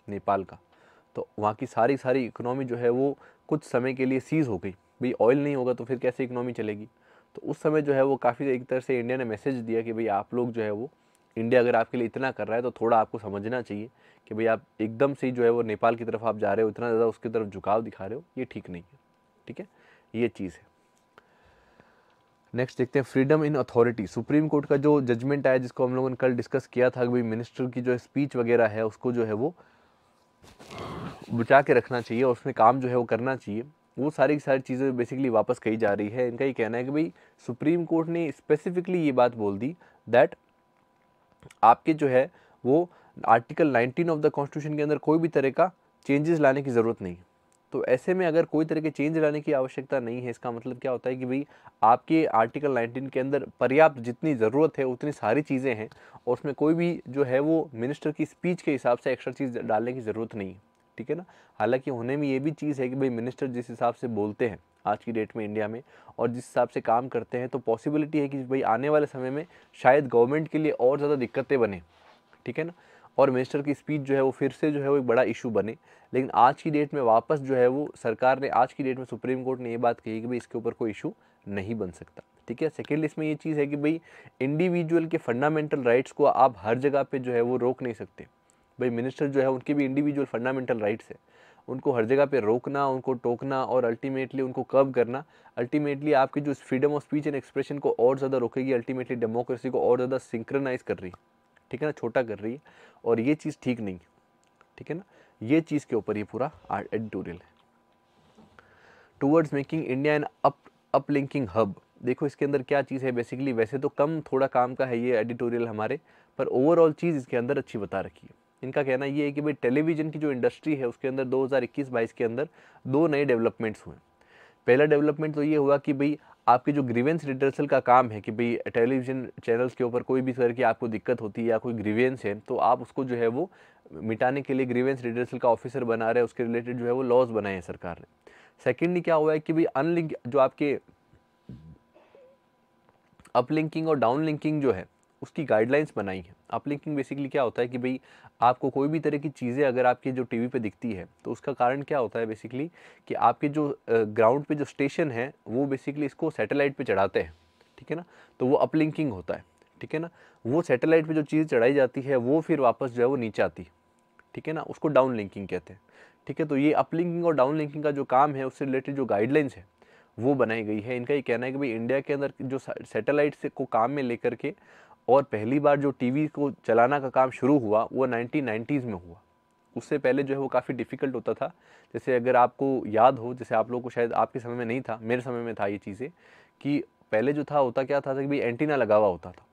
नेपाल का तो वहाँ की सारी सारी इकोनॉमी जो है वो कुछ समय के लिए सीज़ हो गई भाई ऑयल नहीं होगा तो फिर कैसे इकोनॉमी चलेगी तो उस समय जो है वो काफ़ी एक तरह से इंडिया ने मैसेज दिया कि भाई आप लोग जो है वो इंडिया अगर आपके लिए इतना कर रहा है तो थोड़ा आपको समझना चाहिए कि भाई आप एकदम से जो है वो नेपाल की तरफ आप जा रहे हो इतना ज़्यादा उसकी तरफ झुकाव दिखा रहे हो ये ठीक नहीं है ठीक है ये चीज़ है नेक्स्ट देखते हैं freedom in authority supreme court का जो जजमेंट आया जिसको हम लोगों ने कल डिस्कस किया था कि भाई मिनिस्टर की जो स्पीच वगैरह है उसको जो है वो बचा के रखना चाहिए और उसमें काम जो है वो करना चाहिए वो सारी की सारी चीज़ें बेसिकली वापस कही जा रही है इनका ये कहना है कि भाई सुप्रीम कोर्ट ने स्पेसिफिकली ये बात बोल दी दैट आपके जो है वो आर्टिकल 19 ऑफ द कॉन्स्टिट्यूशन के अंदर कोई भी तरह का चेंजेस लाने की ज़रूरत नहीं तो ऐसे में अगर कोई तरह के चेंज लाने की आवश्यकता नहीं है इसका मतलब क्या होता है कि भाई आपके आर्टिकल 19 के अंदर पर्याप्त जितनी ज़रूरत है उतनी सारी चीज़ें हैं और उसमें कोई भी जो है वो मिनिस्टर की स्पीच के हिसाब से एक्स्ट्रा चीज़ डालने की ज़रूरत नहीं है ठीक है ना हालांकि होने में ये भी चीज़ है कि भाई मिनिस्टर जिस हिसाब से बोलते हैं आज की डेट में इंडिया में और जिस हिसाब से काम करते हैं तो पॉसिबिलिटी है कि भाई आने वाले समय में शायद गवर्नमेंट के लिए और ज़्यादा दिक्कतें बने ठीक है ना और मिनिस्टर की स्पीच जो है वो फिर से जो है वो एक बड़ा इशू बने लेकिन आज की डेट में वापस जो है वो सरकार ने आज की डेट में सुप्रीम कोर्ट ने ये बात कही कि भाई इसके ऊपर कोई इशू नहीं बन सकता ठीक है सेकेंड इसमें ये चीज़ है कि भाई इंडिविजुअल के फंडामेंटल राइट्स को आप हर जगह पे जो है वो रोक नहीं सकते भाई मिनिस्टर जो है उनके भी इंडिविजुअल फंडामेंटल राइट्स हैं उनको हर जगह पे रोकना उनको टोकना और अल्टीमेटली उनको कब करना अल्टीमेटली आपकी जो freedom of speech and expression को और ज़्यादा रोकेगी अल्टीमेटली डेमोक्रेसी को और ज़्यादा सिंक्रनाइज कर रही है ठीक है ना छोटा कर रही है और ये चीज़ ठीक नहीं ठीक है ना ये चीज़ के ऊपर ये पूरा एडिटोरियल है towards making India an up uplinking hub देखो इसके अंदर क्या चीज़ है बेसिकली वैसे तो कम थोड़ा काम का है ये एडिटोरियल हमारे पर ओवरऑल चीज़ इसके अंदर अच्छी बता रखी है इनका कहना ये है कि भाई टेलीविज़न की जो इंडस्ट्री है उसके अंदर 2021-22 के अंदर दो नए डेवलपमेंट्स हुए पहला डेवलपमेंट तो ये हुआ कि भाई आपके जो ग्रीवेंस रिटर्सल का काम है कि भाई टेलीविज़न चैनल्स के ऊपर कोई भी तरह की आपको दिक्कत होती है या कोई ग्रीवेंस है तो आप उसको जो है वो मिटाने के लिए ग्रीवेंस रिटर्सल का ऑफिसर बना रहे हैं उसके रिलेटेड जो है वो लॉज बनाए हैं सरकार ने सेकेंडली क्या हुआ है कि भाई अनलिंक जो आपके अपलिंकिंग और डाउनलिंकिंग जो है उसकी गाइडलाइंस बनाई है अपलिंकिंग बेसिकली क्या होता है कि भाई आपको कोई भी तरह की चीज़ें अगर आपकी जो टीवी पे दिखती है तो उसका कारण क्या होता है बेसिकली कि आपके जो ग्राउंड पे जो स्टेशन है वो बेसिकली इसको सैटेलाइट पे चढ़ाते हैं ठीक है ना तो वो अपलिंकिंग होता है ठीक है ना वो सैटेलाइट पे जो चीज़ चढ़ाई जाती है वो फिर वापस जो है वो नीचे आती ठीक है ना उसको डाउन लिंकिंग कहते हैं ठीक है तो ये अपलिंकिंग और डाउन लिंकिंग का जो काम है उससे रिलेटेड जो गाइडलाइंस है वो बनाई गई है इनका ये कहना है कि भाई इंडिया के अंदर जो सैटेलाइट से को काम में लेकर के और पहली बार जो टीवी को चलाना का काम शुरू हुआ वो नाइनटीन में हुआ उससे पहले जो है वो काफ़ी डिफ़िकल्ट होता था जैसे अगर आपको याद हो जैसे आप लोगों को शायद आपके समय में नहीं था मेरे समय में था ये चीज़ें कि पहले जो था होता क्या था, था कि भाई एंटीना लगा हुआ होता था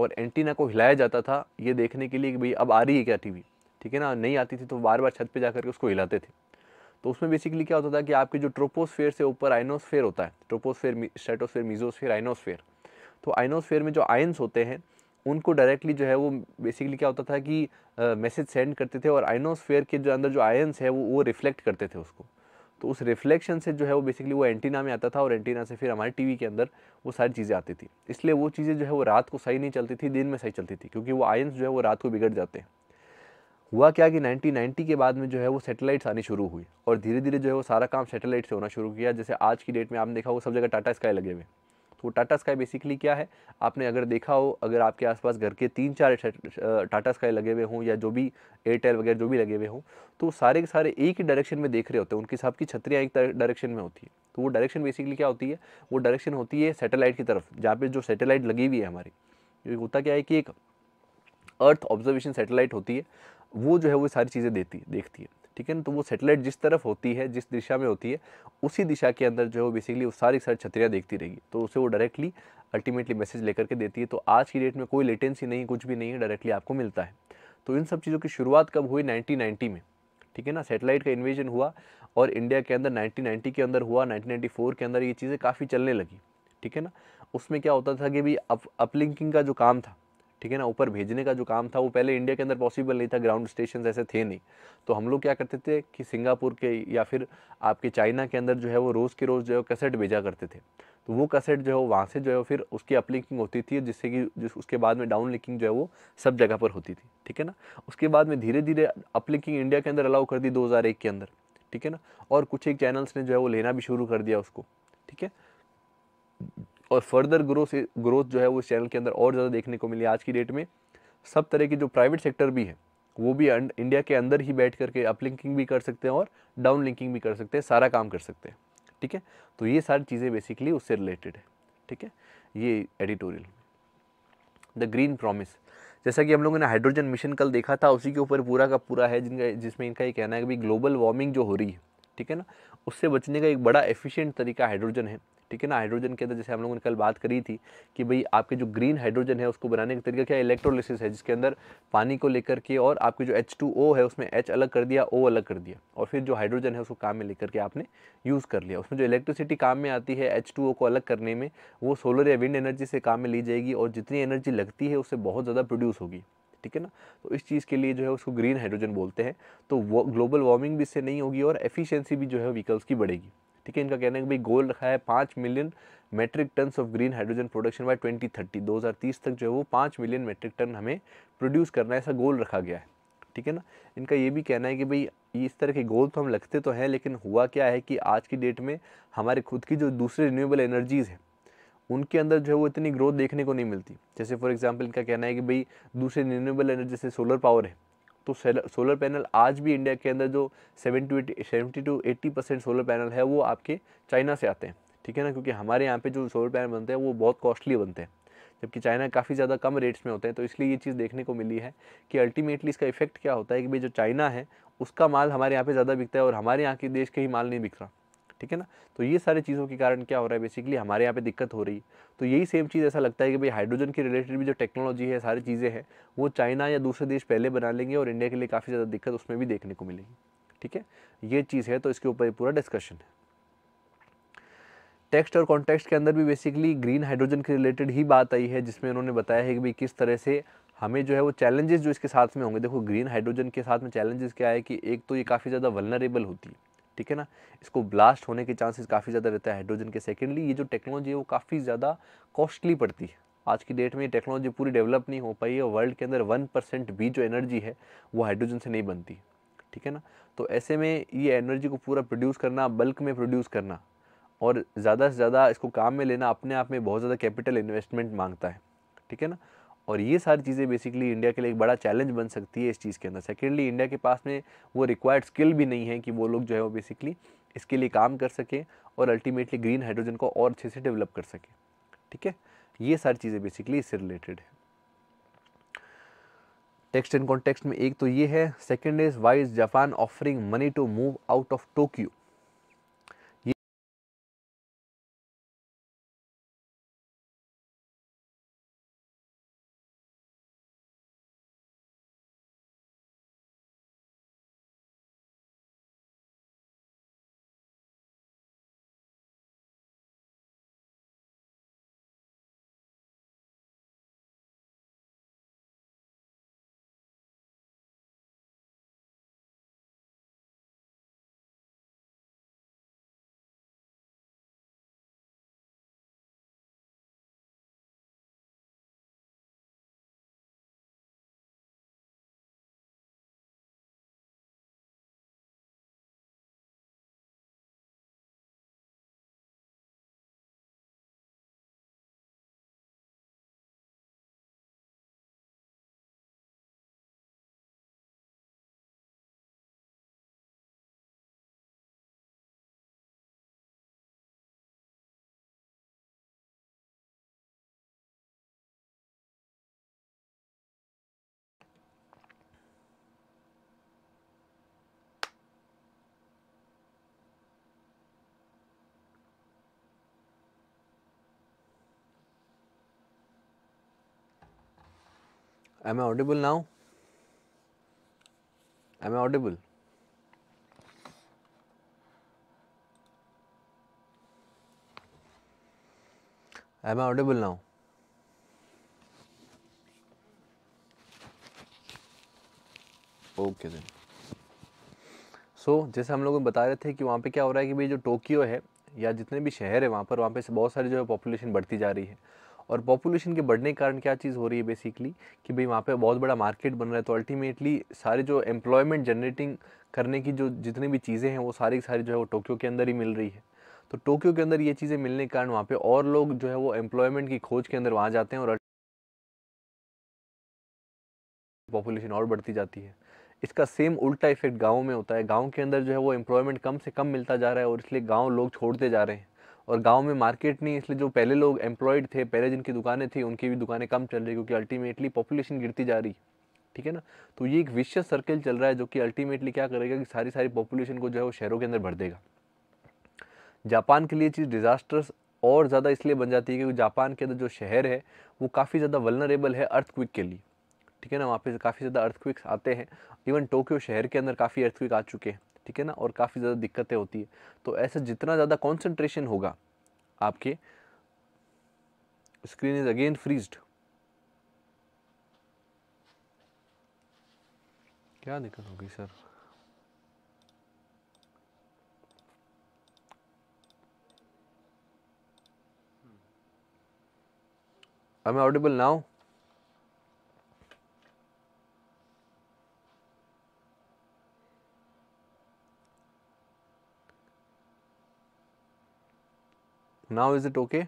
और एंटीना को हिलाया जाता था ये देखने के लिए कि भाई अब आ रही है क्या टीवी ठीक है ना नहीं आती थी तो बार बार छत पे जा करके उसको हिलाते थे तो उसमें बेसिकली क्या होता था कि आपके जो ट्रोपोस्फेयर से ऊपर आइनोस्फेयर होता है ट्रोपोस्फेयर स्टेटोस्फेयर मीजोस्फेयर आइनोस्फेयर तो आइनोस्फेयर में जो आयन्स होते हैं उनको डायरेक्टली जो है वो बेसिकली क्या होता था कि मैसेज सेंड करते थे और आइनोस्फेयर के जो अंदर जो आयन्स है वो वो रिफ्लेक्ट करते थे उसको तो उस रिफ्लेक्शन से जो है वो बेसिकली वो एंटीना में आता था और एंटीना से फिर हमारे टीवी के अंदर वो सारी चीज़ें आती थी इसलिए वो चीज़ें जो है वो रात को सही नहीं चलती थी दिन में सही चलती थी क्योंकि वो आयन्स जो है वो रात को बिगड़ जाते हैं हुआ क्या कि 1990 के बाद में जो है वो सैटेलाइट्स आनी शुरू हुई और धीरे धीरे जो है वो सारा काम सैटेलाइट से होना शुरू किया जैसे आज की डेट में आपने देखा वो सब जगह टाटा स्काई लगे हुए तो टाटा स्काई बेसिकली क्या है आपने अगर देखा हो अगर आपके आसपास घर के तीन चार टाटा स्काई लगे हुए हों या जो भी एयरटेल वगैरह जो भी लगे हुए हों तो सारे के सारे एक ही डायरेक्शन में देख रहे होते हैं उनकी सबकी छतरियाँ एक डायरेक्शन में होती है तो वो डायरेक्शन बेसिकली क्या होती है वो डायरेक्शन होती है सैटेलाइट की तरफ जहाँ पर जो सेटेलाइट लगी हुई है हमारी होता क्या है कि एक अर्थ ऑब्जर्वेशन सैटेलाइट होती है वो जो है वो सारी चीज़ें देती देखती है ठीक है ना तो वो सेटेलाइट जिस तरफ होती है जिस दिशा में होती है उसी दिशा के अंदर जो है बेसिकली वो सारी सारी छतरियाँ देखती रहेगी तो उसे वो डायरेक्टली अल्टीमेटली मैसेज लेकर के देती है तो आज की डेट में कोई लेटेंसी नहीं कुछ भी नहीं है डायरेक्टली आपको मिलता है तो इन सब चीज़ों की शुरुआत कब हुई नाइनटीन में ठीक है ना सेटेलाइट का इन्वेजन हुआ और इंडिया के अंदर 1990 के अंदर हुआ 1994 के अंदर ये चीज़ें काफ़ी चलने लगी ठीक है ना उसमें क्या होता था कि भी अप अपलिंकिंग का जो काम था ठीक है ना ऊपर भेजने का जो काम था वो पहले इंडिया के अंदर पॉसिबल नहीं था ग्राउंड स्टेशन ऐसे थे नहीं तो हम लोग क्या करते थे कि सिंगापुर के या फिर आपके चाइना के अंदर जो है वो रोज़ के रोज़ जो है कैसेट भेजा करते थे तो वो कैसेट जो है वहाँ से जो है फिर उसकी अपलिंकिंग होती थी जिससे कि जिस उसके बाद में डाउन लिंकिंग जो है वो सब जगह पर होती थी ठीक है ना उसके बाद में धीरे धीरे अपलिंकिंग इंडिया के अंदर अलाउ कर दी दो के अंदर ठीक है ना और कुछ एक चैनल्स ने जो है वो लेना भी शुरू कर दिया उसको ठीक है और फर्दर ग्रोथ ग्रोथ जो है वो इस चैनल के अंदर और ज़्यादा देखने को मिली आज की डेट में सब तरह के जो प्राइवेट सेक्टर भी हैं वो भी इंडिया के अंदर ही बैठ करके अपलिंकिंग भी कर सकते हैं और डाउन लिंकिंग भी कर सकते हैं सारा काम कर सकते हैं ठीक है तो ये सारी चीज़ें बेसिकली उससे रिलेटेड है ठीक है ये एडिटोरियल द ग्रीन प्रॉमिस जैसा कि हम लोगों ने हाइड्रोजन मिशन कल देखा था उसी के ऊपर पूरा का पूरा है जिनका जिसमें इनका ये कहना है कि ग्लोबल वार्मिंग जो हो रही है ठीक है ना उससे बचने का एक बड़ा एफिशिएंट तरीका हाइड्रोजन है ठीक है ना हाइड्रोजन के अंदर जैसे हम लोगों ने कल बात करी थी कि भाई आपके जो ग्रीन हाइड्रोजन है उसको बनाने का तरीका क्या इलेक्ट्रोलिसिस है जिसके अंदर पानी को लेकर के और आपके जो एच टू ओ है उसमें एच अलग कर दिया ओ अलग कर दिया और फिर जो हाइड्रोजन है उसको काम में लेकर के आपने यूज़ कर लिया उसमें जो इलेक्ट्रिसिटी काम में आती है एच टू ओ को अलग करने में वो सोलर या विंड एनर्जी से काम में ली जाएगी और जितनी एनर्जी लगती है उससे बहुत ज़्यादा प्रोड्यूस होगी ठीक है ना तो इस चीज़ के लिए जो है उसको ग्रीन हाइड्रोजन बोलते हैं तो वो ग्लोबल वार्मिंग भी इससे नहीं होगी और एफिशिएंसी भी जो है व्हीकल्स की बढ़ेगी ठीक है इनका कहना है कि भाई गोल रखा है पाँच million metric tonnes of green hydrogen production by 2030 2030 तक जो है वो पाँच मिलियन मेट्रिक टन हमें प्रोड्यूस करना है ऐसा गोल रखा गया है ठीक है ना इनका ये भी कहना है कि भाई इस तरह के गोल तो हम लगते तो हैं लेकिन हुआ क्या है कि आज की डेट में हमारे खुद की जो दूसरे रिन्यूएबल एनर्जीज़ हैं उनके अंदर जो है वो इतनी ग्रोथ देखने को नहीं मिलती जैसे फॉर एग्जाम्पल इनका कहना है कि भाई दूसरे रिन्यूएबल एनर्जी जैसे सोलर पावर है तो सोलर पैनल आज भी इंडिया के अंदर जो seventy seventy to eighty percent solar panel है वो आपके चाइना से आते हैं ठीक है ना क्योंकि हमारे यहाँ पे जो सोलर पैनल बनते हैं वो बहुत कॉस्टली बनते हैं जबकि चाइना काफ़ी ज़्यादा कम रेट्स में होते हैं तो इसलिए ये चीज़ देखने को मिली है कि अल्टीमेटली इसका इफेक्ट क्या होता है कि भाई जो चाइना है उसका माल हमारे यहाँ पर ज़्यादा बिकता है और हमारे यहाँ के देश के ही माल नहीं बिक रहा ठीक है ना तो ये सारी चीज़ों के कारण क्या हो रहा है बेसिकली हमारे यहाँ पे दिक्कत हो रही है तो यही सेम चीज़ ऐसा लगता है कि भाई हाइड्रोजन की रिलेटेड भी जो टेक्नोलॉजी है सारी चीज़ें हैं वो चाइना या दूसरे देश पहले बना लेंगे और इंडिया के लिए काफ़ी ज़्यादा दिक्कत उसमें भी देखने को मिलेगी ठीक है ये चीज़ है तो इसके ऊपर पूरा डिस्कशन है टेक्स्ट और कॉन्टेक्स्ट के अंदर भी बेसिकली ग्रीन हाइड्रोजन के रिलेटेड ही बात आई है जिसमें उन्होंने बताया है कि भाई किस तरह से हमें जो है वो चैलेंजेस जो इसके साथ में होंगे देखो ग्रीन हाइड्रोजन के साथ में चैलेंजेस क्या है कि एक तो ये काफ़ी ज़्यादा वलनरेबल होती है ठीक है ना इसको ब्लास्ट होने के चांसेस काफ़ी ज़्यादा रहता है हाइड्रोजन के सेकेंडली ये जो टेक्नोलॉजी है वो काफ़ी ज़्यादा कॉस्टली पड़ती है आज की डेट में ये टेक्नोलॉजी पूरी डेवलप नहीं हो पाई है वर्ल्ड के अंदर वन परसेंट भी जो एनर्जी है वो हाइड्रोजन से नहीं बनती ठीक है ना तो ऐसे में ये एनर्जी को पूरा प्रोड्यूस करना बल्क में प्रोड्यूस करना और ज़्यादा से ज़्यादा इसको काम में लेना अपने आप में बहुत ज़्यादा कैपिटल इन्वेस्टमेंट मांगता है ठीक है ना और ये सारी चीज़ें बेसिकली इंडिया के लिए एक बड़ा चैलेंज बन सकती है इस चीज़ के अंदर सेकेंडली इंडिया के पास में वो रिक्वायर्ड स्किल भी नहीं है कि वो लोग जो है वो बेसिकली इसके लिए काम कर सकें और अल्टीमेटली ग्रीन हाइड्रोजन को और अच्छे से डेवलप कर सकें ठीक है ये सारी चीज़ें बेसिकली इससे रिलेटेड है टेक्स्ट एंड कॉन्टेक्स्ट में एक तो ये है second is why is Japan offering money to move out of Tokyo am i audible now am i audible am i audible now okay then so जैसे हम लोग बता रहे थे कि वहाँ पे क्या हो रहा है कि भाई जो टोक्यो है या जितने भी शहर है वहाँ पर वहाँ पे बहुत सारी जो है पॉपुलेशन बढ़ती जा रही है और पॉपुलेशन के बढ़ने के कारण क्या चीज़ हो रही है बेसिकली कि भाई वहाँ पे बहुत बड़ा मार्केट बन रहा है तो अल्टीमेटली सारे जो एम्प्लॉयमेंट जनरेटिंग करने की जो जितनी भी चीज़ें हैं वो सारी की सारी जो है वो टोक्यो के अंदर ही मिल रही है तो टोक्यो के अंदर ये चीज़ें मिलने के कारण वहाँ पर और लोग जो है वो एम्प्लॉयमेंट की खोज के अंदर वहाँ जाते हैं और पॉपुलेशन और बढ़ती जाती है इसका सेम उल्टा इफेक्ट गाँव में होता है गाँव के अंदर जो है वो एम्प्लॉयमेंट कम से कम मिलता जा रहा है और इसलिए गाँव लोग छोड़ते जा रहे हैं और गांव में मार्केट नहीं इसलिए जो पहले लोग एम्प्लॉयड थे पहले जिनकी दुकानें थी उनकी भी दुकानें कम चल रही क्योंकि अल्टीमेटली पॉपुलेशन गिरती जा रही ठीक है ना तो ये एक विश्व सर्कल चल रहा है जो कि अल्टीमेटली क्या करेगा कि सारी सारी पॉपुलेशन को जो है वो शहरों के अंदर भर देगा जापान के लिए चीज़ डिज़ास्टर्स और ज़्यादा इसलिए बन जाती है क्योंकि जापान के अंदर जो शहर है वो काफ़ी ज़्यादा वलनरेबल है अर्थक्विक के लिए ठीक है ना वहाँ पे काफ़ी ज़्यादा अर्थक्विक्स आते हैं इवन टोक्यो शहर के अंदर काफ़ी अर्थक्विक आ चुके हैं ठीक है ना और काफ़ी ज़्यादा दिक्कतें होती है तो ऐसे जितना ज़्यादा कॉन्सेंट्रेशन होगा आपके स्क्रीन इज अगेन फ्रीज्ड क्या दिक्कत होगी sir am i audible now now is it okay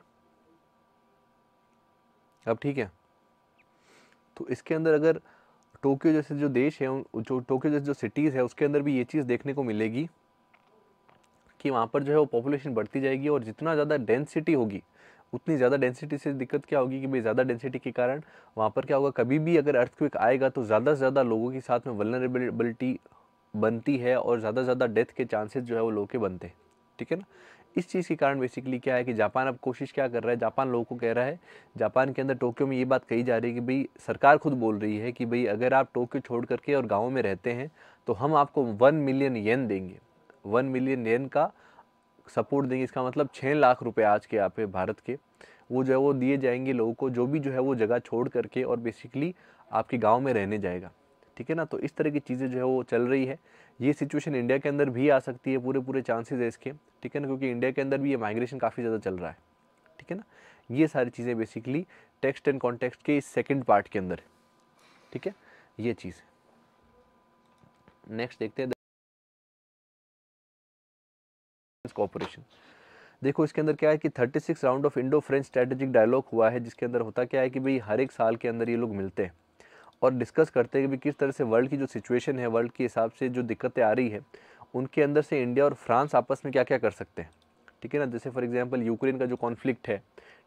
अब ठीक है तो इसके अंदर अगर टोक्यो जैसे जो देश है जो टोक्यो जैसे जो सिटीज़ है उसके अंदर भी ये चीज़ देखने को मिलेगी कि वहाँ पर जो है वो पॉपुलेशन बढ़ती जाएगी और जितना ज़्यादा डेंसिटी होगी उतनी ज़्यादा डेंसिटी से दिक्कत क्या होगी कि भाई ज़्यादा डेंसिटी के कारण वहाँ पर क्या होगा कभी भी अगर अर्थक्विक आएगा तो ज़्यादा से ज़्यादा लोगों के साथ में वलनरेबिलिटी बनती है और ज़्यादा से ज़्यादा डेथ के चांसेस जो है वो लोग के बनते हैं ठीक है ना इस चीज़ के कारण बेसिकली क्या है कि जापान अब कोशिश क्या कर रहा है जापान लोगों को कह रहा है जापान के अंदर टोक्यो में ये बात कही जा रही है कि भाई सरकार खुद बोल रही है कि भाई अगर आप टोक्यो छोड़ करके और गाँव में रहते हैं तो हम आपको वन मिलियन येन देंगे वन मिलियन येन का सपोर्ट देंगे इसका मतलब छः लाख रुपये आज के यहाँ पे भारत के वो जो है वो दिए जाएंगे लोगों को जो भी जो है वो जगह छोड़ करके और बेसिकली आपके गाँव में रहने जाएगा ठीक है ना तो इस तरह की चीज़ें जो है वो चल रही है ये सिचुएशन इंडिया के अंदर भी आ सकती है पूरे पूरे चांसेज है इसके ठीक है ना क्योंकि इंडिया के अंदर भी ये माइग्रेशन काफ़ी ज़्यादा चल रहा है ठीक है ना ये सारी चीज़ें बेसिकली टेक्स्ट एंड कॉन्टेक्स्ट के इस सेकेंड पार्ट के अंदर ठीक है ये चीज़ नेक्स्ट देखते हैं कॉपोरेशन देखो इसके अंदर क्या है कि 36 round of Indo French strategic dialogue हुआ है जिसके अंदर होता क्या है कि भाई हर एक साल के अंदर ये लोग मिलते हैं और डिस्कस करते हैं कि किस तरह से वर्ल्ड की जो सिचुएशन है वर्ल्ड के हिसाब से जो दिक्कतें आ रही है उनके अंदर से इंडिया और फ्रांस आपस में क्या क्या कर सकते हैं ठीक है ना जैसे फॉर एग्जांपल यूक्रेन का जो कॉन्फ्लिक्ट है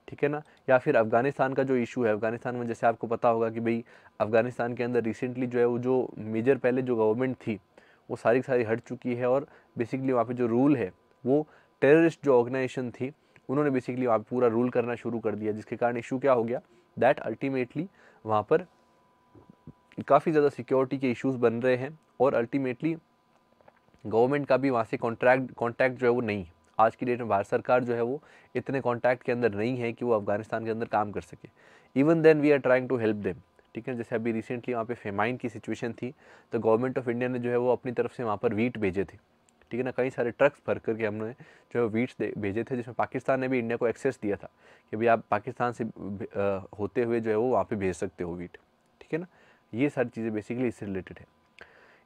ठीक है ना या फिर अफगानिस्तान का जो इशू है अफगानिस्तान में जैसे आपको पता होगा कि भाई अफगानिस्तान के अंदर रिसेंटली जो है वो जो मेजर पहले जो गवर्नमेंट थी वो सारी सारी हट चुकी है और बेसिकली वहाँ पे जो रूल है वो टेररिस्ट जो ऑर्गेनाइजेशन थी उन्होंने बेसिकली वहाँ पूरा रूल करना शुरू कर दिया जिसके कारण इशू क्या हो गया दैट अल्टीमेटली वहाँ पर काफ़ी ज़्यादा सिक्योरिटी के इश्यूज बन रहे हैं और अल्टीमेटली गवर्नमेंट का भी वहाँ से कॉन्ट्रैक्ट कॉन्टैक्ट जो है वो नहीं आज की डेट में भारत सरकार जो है वो इतने कॉन्टैक्ट के अंदर नहीं है कि वो अफगानिस्तान के अंदर काम कर सके even then we are trying to help them ठीक है जैसे अभी रिसेंटली वहाँ पे फेमाइन की सिचुएशन थी तो गवर्नमेंट ऑफ इंडिया ने जो है वो अपनी तरफ से वहाँ पर वीट भेजे थे ठीक है ना कई सारे ट्रक्स भर करके हमने जो है वीट्स भेजे थे जिसमें पाकिस्तान ने भी इंडिया को एक्सेस दिया था कि भाई आप पाकिस्तान से होते हुए जो है वो वहाँ पर भेज सकते हो वीट ठीक है ना ये सारी चीज़ें बेसिकली इससे रिलेटेड है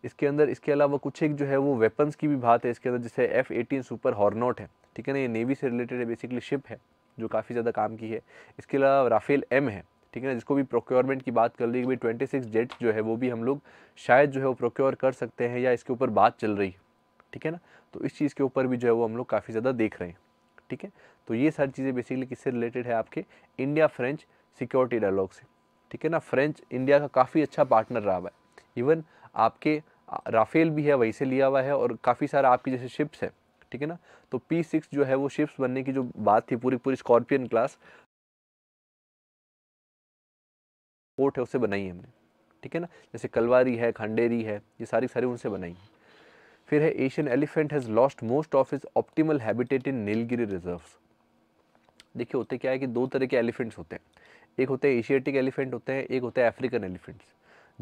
इसके अंदर इसके अलावा कुछ एक जो है वो वेपन्स की भी बात है इसके अंदर जैसे एफ़ एटीन सुपर हॉर्नोट है ठीक है ना ये नेवी से रिलेटेड है बेसिकली शिप है जो काफ़ी ज़्यादा काम की है इसके अलावा राफेल एम है ठीक है ना जिसको भी प्रोक्योरमेंट की बात कर ली भाई ट्वेंटी सिक्स जेट्स जो है वो भी हम लोग शायद जो है वो प्रोक्योर कर सकते हैं या इसके ऊपर बात चल रही है ठीक है ना तो इस चीज़ के ऊपर भी जो है वो हम लोग काफ़ी ज़्यादा देख रहे हैं ठीक है तो ये सारी चीज़ें बेसिकली किससे रिलेटेड है आपके इंडिया फ्रेंच सिक्योरिटी डायलॉग से ठीक है ना फ्रेंच इंडिया का काफ़ी अच्छा पार्टनर रहा हुआ है इवन आपके राफेल भी है वहीं से लिया हुआ है और काफ़ी सारा आपकी जैसे शिप्स है ठीक है ना तो पी सिक्स जो है वो शिप्स बनने की जो बात थी पूरी पूरी स्कॉर्पियन क्लास पोर्ट है उसे बनाई है हमने ठीक है ना जैसे कलवारी है खंडेरी है ये सारी सारी उनसे बनाई है फिर है Asian elephant has lost most of its optimal habitat in Nilgiri reserve देखिए होते क्या है कि दो तरह के एलिफेंट्स होते हैं एक होते हैं एशियाटिक एलिफेंट होते हैं एक होता है अफ्रीकन एलिफेंट्स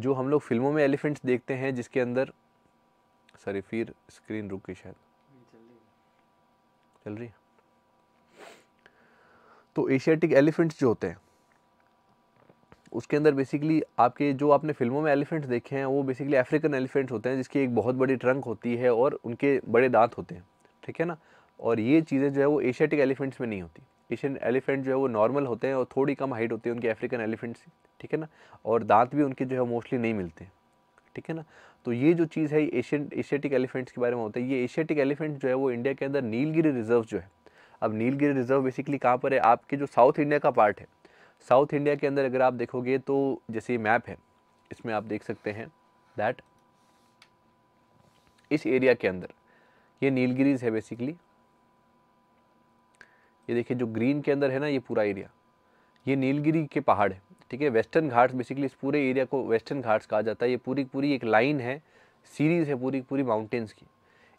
जो हम लोग फिल्मों में एलिफेंट्स देखते हैं जिसके अंदर सॉरी फिर स्क्रीन रुक गई शायद चल रही है तो एशियाटिक एलिफेंट्स जो होते हैं उसके अंदर बेसिकली आपके जो आपने फिल्मों में एलिफेंट्स देखे हैं वो बेसिकली अफ्रीकन एलिफेंट्स होते हैं जिसकी एक बहुत बड़ी ट्रंक होती है और उनके बड़े दांत होते हैं ठीक है ना और ये चीज़ें जो है वो एशियाटिक एलिफेंट्स में नहीं होती एशियन एलिफेंट जो है वो नॉर्मल होते हैं और थोड़ी कम हाइट होती है उनके अफ्रीकन से ठीक है ना और दांत भी उनके जो है मोस्टली नहीं मिलते ठीक है ना तो ये जो चीज़ है एशियन एशियाटिक एलिफेंट्स के बारे में होता है ये एशियाटिक एलिफेंट जो है वो इंडिया के अंदर नीलगिरी रिजर्व जो है अब नीलगिरी रिजर्व बेसिकली कहाँ पर है आपके जो साउथ इंडिया का पार्ट है साउथ इंडिया के अंदर अगर आप देखोगे तो जैसे ये मैप है इसमें आप देख सकते हैं दैट इस एरिया के अंदर ये नीलगिरीज है बेसिकली ये देखिए जो ग्रीन के अंदर है ना ये पूरा एरिया ये नीलगिरी के पहाड़ है ठीक है वेस्टर्न घाट्स बेसिकली इस पूरे एरिया को वेस्टर्न घाट्स कहा जाता है ये पूरी पूरी एक लाइन है सीरीज़ है पूरी पूरी माउंटेन्स की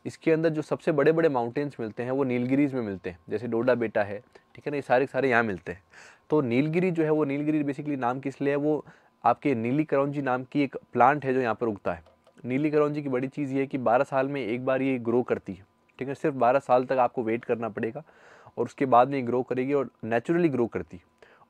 इसके अंदर जो सबसे बड़े बड़े माउंटेन्स मिलते हैं वो नीलगिरीज़ में मिलते हैं जैसे डोडा बेटा है ठीक है ना ये सारे सारे यहाँ मिलते हैं तो नीलगिरी जो है वो नीलगिरी बेसिकली नाम किस लिए है वो आपके नीली करौंजी नाम की एक प्लांट है जो यहाँ पर उगता है नीली करौंजी की बड़ी चीज़ ये है कि बारह साल में एक बार ये ग्रो करती है ठीक है सिर्फ बारह साल तक आपको वेट करना पड़ेगा और उसके बाद में ये ग्रो करेगी और नेचुरली ग्रो करती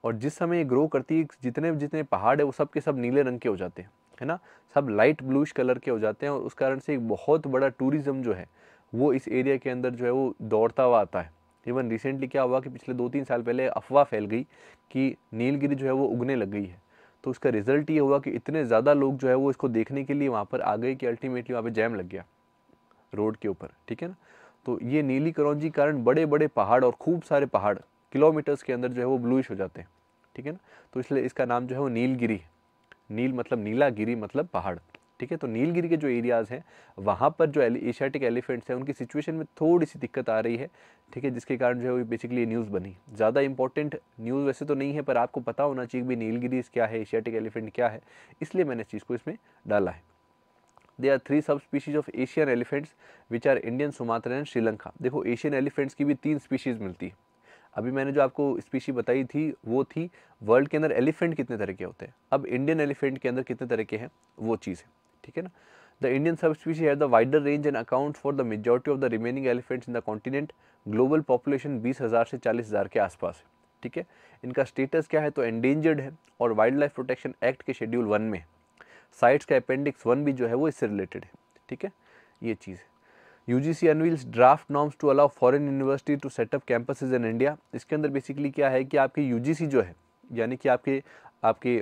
और जिस समय ये ग्रो करती है जितने जितने पहाड़ है वो सब के सब नीले रंग के हो जाते हैं है ना सब लाइट ब्लूश कलर के हो जाते हैं और उस कारण से एक बहुत बड़ा टूरिज़्म जो है वो इस एरिया के अंदर जो है वो दौड़ता हुआ आता है इवन रिसेंटली क्या हुआ कि पिछले दो तीन साल पहले अफवाह फैल गई कि नीलगिरी जो है वो उगने लग गई है तो उसका रिजल्ट ये हुआ कि इतने ज़्यादा लोग जो है वो इसको देखने के लिए वहाँ पर आ गए कि अल्टीमेटली वहाँ पर जैम लग गया रोड के ऊपर ठीक है ना तो ये नीली करौंजी कारण बड़े बड़े पहाड़ और खूब सारे पहाड़ किलोमीटर्स के अंदर जो है वो ब्लूइश हो जाते हैं ठीक है ना तो इसलिए इसका नाम जो है वो नीलगिरी है नील मतलब नीलागिरी मतलब पहाड़ ठीक है तो नीलगिरी के जो एरियाज़ हैं वहाँ पर जो एशियाटिक एलिफेंट्स हैं उनकी सिचुएशन में थोड़ी सी दिक्कत आ रही है ठीक है जिसके कारण जो है बेसिकली न्यूज़ बनी ज़्यादा इंपॉर्टेंट न्यूज़ वैसे तो नहीं है पर आपको पता होना चाहिए भी नीलगिरी क्या है एशियाटिक एलिफेंट क्या है इसलिए मैंने इस चीज़ को इसमें डाला है they are three subspecies of Asian elephants which are Indian Sumatra and Sri Lanka देखो एशियन एलिफेंट्स की भी तीन स्पीशीज़ मिलती है अभी मैंने जो आपको स्पीशी बताई थी वो थी वर्ल्ड के अंदर एलिफेंट कितने तरह के होते हैं अब इंडियन एलिफेंट के अंदर कितने तरह के हैं वो चीज़ है ठीक है ना द इंडियन सब स्पीशी है the wider range and account for the majority of the remaining elephants in the continent global population बीस हज़ार से चालीस हज़ार के आसपास है ठीक है इनका स्टेटस क्या है तो एंडेंजर्ड है और वाइल्ड लाइफ प्रोटेक्शन एक्ट के शेड्यूल वन में साइट्स का अपेंडिक्स वन भी जो है वो इससे रिलेटेड है ठीक है ये चीज़ है U G C unveils draft norms to allow foreign university to set up campus in India इसके अंदर बेसिकली क्या है कि आपकी यू जी सी जो है यानी कि आपके आपके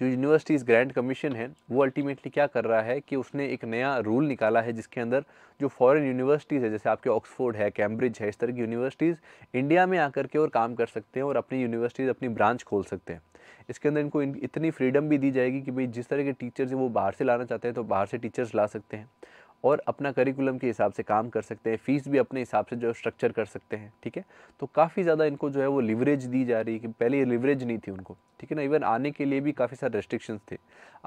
जो यूनिवर्सिटीज़ ग्रैंड कमीशन है वो अल्टीमेटली क्या कर रहा है कि उसने एक नया रूल निकाला है जिसके अंदर जो फॉरेन यूनिवर्सिटीज़ है जैसे आपके ऑक्सफोर्ड है कैम्ब्रिज है इस तरह की यूनिवर्सिटीज़ इंडिया में आकर के और काम कर सकते हैं और अपनी यूनिवर्सिटीज़ अपनी ब्रांच खोल सकते हैं इसके अंदर इनको इतनी फ्रीडम भी दी जाएगी कि भाई जिस तरह के टीचर्स हैं वो बाहर से लाना चाहते हैं तो बाहर से टीचर्स ला सकते हैं और अपना करिकुलम के हिसाब से काम कर सकते हैं फ़ीस भी अपने हिसाब से जो स्ट्रक्चर कर सकते हैं ठीक है तो काफ़ी ज़्यादा इनको जो है वो लिवरेज दी जा रही है कि पहले ये लिवरेज नहीं थी उनको ठीक है ना इवन आने के लिए भी काफ़ी सारे रेस्ट्रिक्शंस थे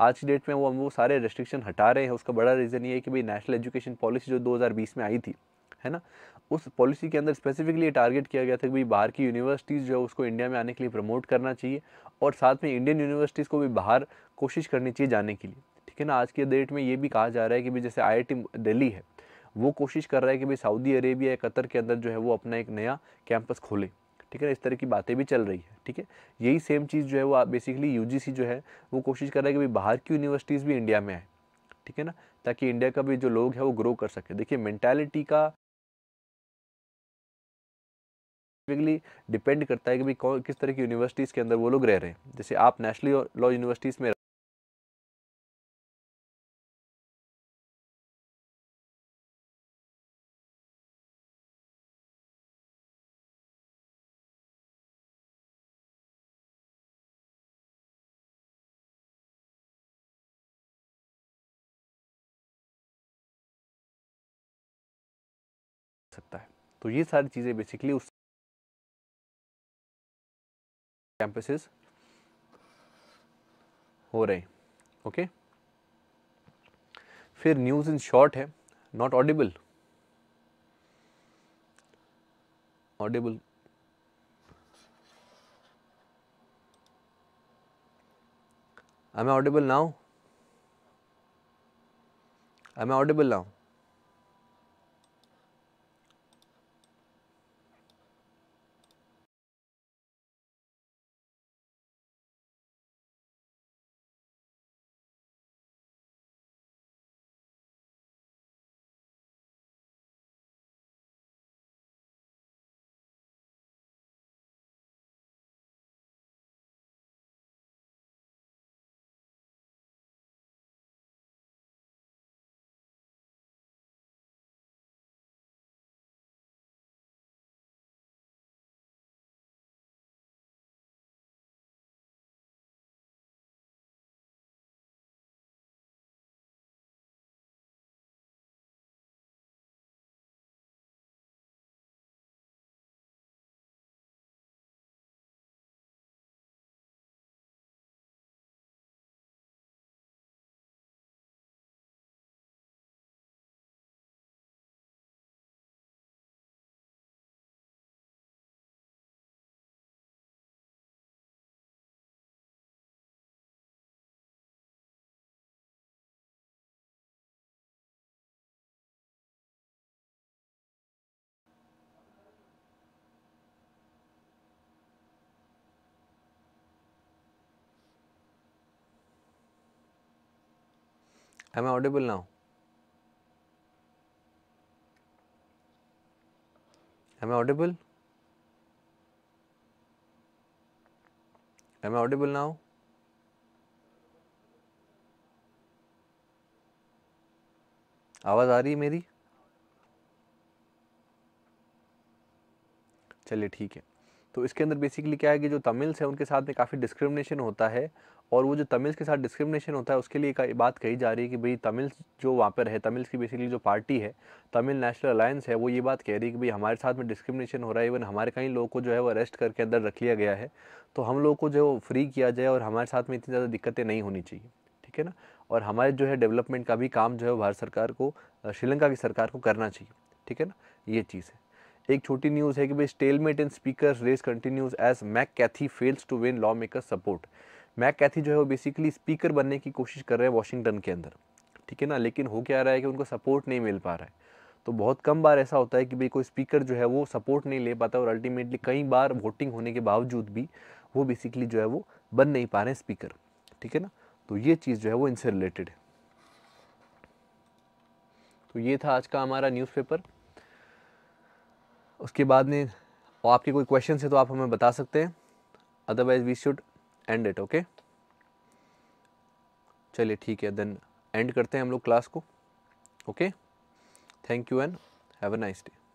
आज की डेट में वो हम वो सारे रेस्ट्रिक्शन हटा रहे हैं उसका बड़ा रीज़न ये है कि भाई नेशनल एजुकेशन पॉलिसी जो दो में आई थी है ना उस पॉलिसी के अंदर स्पेसिफिकली टारगेट किया गया था कि भाई बाहर की यूनिवर्सिटीज़ जो है उसको इंडिया में आने के लिए प्रमोट करना चाहिए और साथ में इंडियन यूनिवर्सिटीज़ को भी बाहर कोशिश करनी चाहिए जाने के लिए ठीक है ना आज के डेट में ये भी कहा जा रहा है कि भाई जैसे आई दिल्ली है वो कोशिश कर रहा है कि भाई सऊदी अरेबिया या कतर के अंदर जो है वो अपना एक नया कैंपस खोले ठीक है इस तरह की बातें भी चल रही है ठीक है यही सेम चीज़ जो है वो बेसिकली यू जो है वो कोशिश कर रहा है कि भाई बाहर की यूनिवर्सिटीज़ भी इंडिया में आए ठीक है ना ताकि इंडिया का भी जो लोग है वो ग्रो कर सके देखिए मैंटेलिटी का स्पेसिफिकली डिपेंड करता है कि भाई कौन किस तरह की यूनिवर्सिटीज़ के अंदर वो लोग रह रहे हैं जैसे आप नेशनल लॉ यूनिवर्सिटीज़ में सकता है तो ये सारी चीज़ें बेसिकली उस कैंपसेस हो रहे हैं ओके फिर न्यूज़ इन शॉर्ट है not audible audible I am audible now I am audible now Am I audible now? Am I audible? Am I audible now? आवाज़ आ रही है मेरी चलिए ठीक है तो इसके अंदर बेसिकली क्या है कि जो तमिल्स हैं उनके साथ में काफ़ी डिस्क्रिमिनेशन होता है और वो जो तमिल्स के साथ डिस्क्रिमिनेशन होता है उसके लिए का बात कही जा रही है कि भाई तमिल्स जो वहाँ पर है तमिल्स की बेसिकली जो पार्टी है तमिल नेशनल अलायंस है वो ये बात कह रही है कि भाई हमारे साथ में डिस्क्रिमिनेशन हो रहा है इवन हमारे कई लोगों को जो है वो अरेस्ट करके अंदर रख लिया गया है तो हम लोगों को जो है फ्री किया जाए और हमारे साथ में इतनी ज़्यादा दिक्कतें नहीं होनी चाहिए ठीक है ना और हमारे जो है डेवलपमेंट का भी काम जो है भारत सरकार को श्रीलंका की सरकार को करना चाहिए ठीक है ना ये चीज़ है एक छोटी न्यूज़ है कि भाई stalemate in speaker race continues as McCarthy fails to win lawmaker support McCarthy जो है वो बेसिकली स्पीकर बनने की कोशिश कर रहे हैं वॉशिंगटन के अंदर ठीक है ना लेकिन हो क्या रहा है कि उनको सपोर्ट नहीं मिल पा रहा है तो बहुत कम बार ऐसा होता है कि भाई कोई स्पीकर जो है वो सपोर्ट नहीं ले पाता और अल्टीमेटली कई बार वोटिंग होने के बावजूद भी वो बेसिकली जो है वो बन नहीं पा रहे हैं स्पीकर ठीक है ना तो ये चीज़ जो है वो इनसे रिलेटेड है तो ये था आज का हमारा न्यूज़पेपर उसके बाद में और आपके कोई क्वेश्चन है तो आप हमें बता सकते हैं otherwise we should end it okay चलिए ठीक है देन एंड करते हैं हम लोग क्लास को okay thank you and have a nice day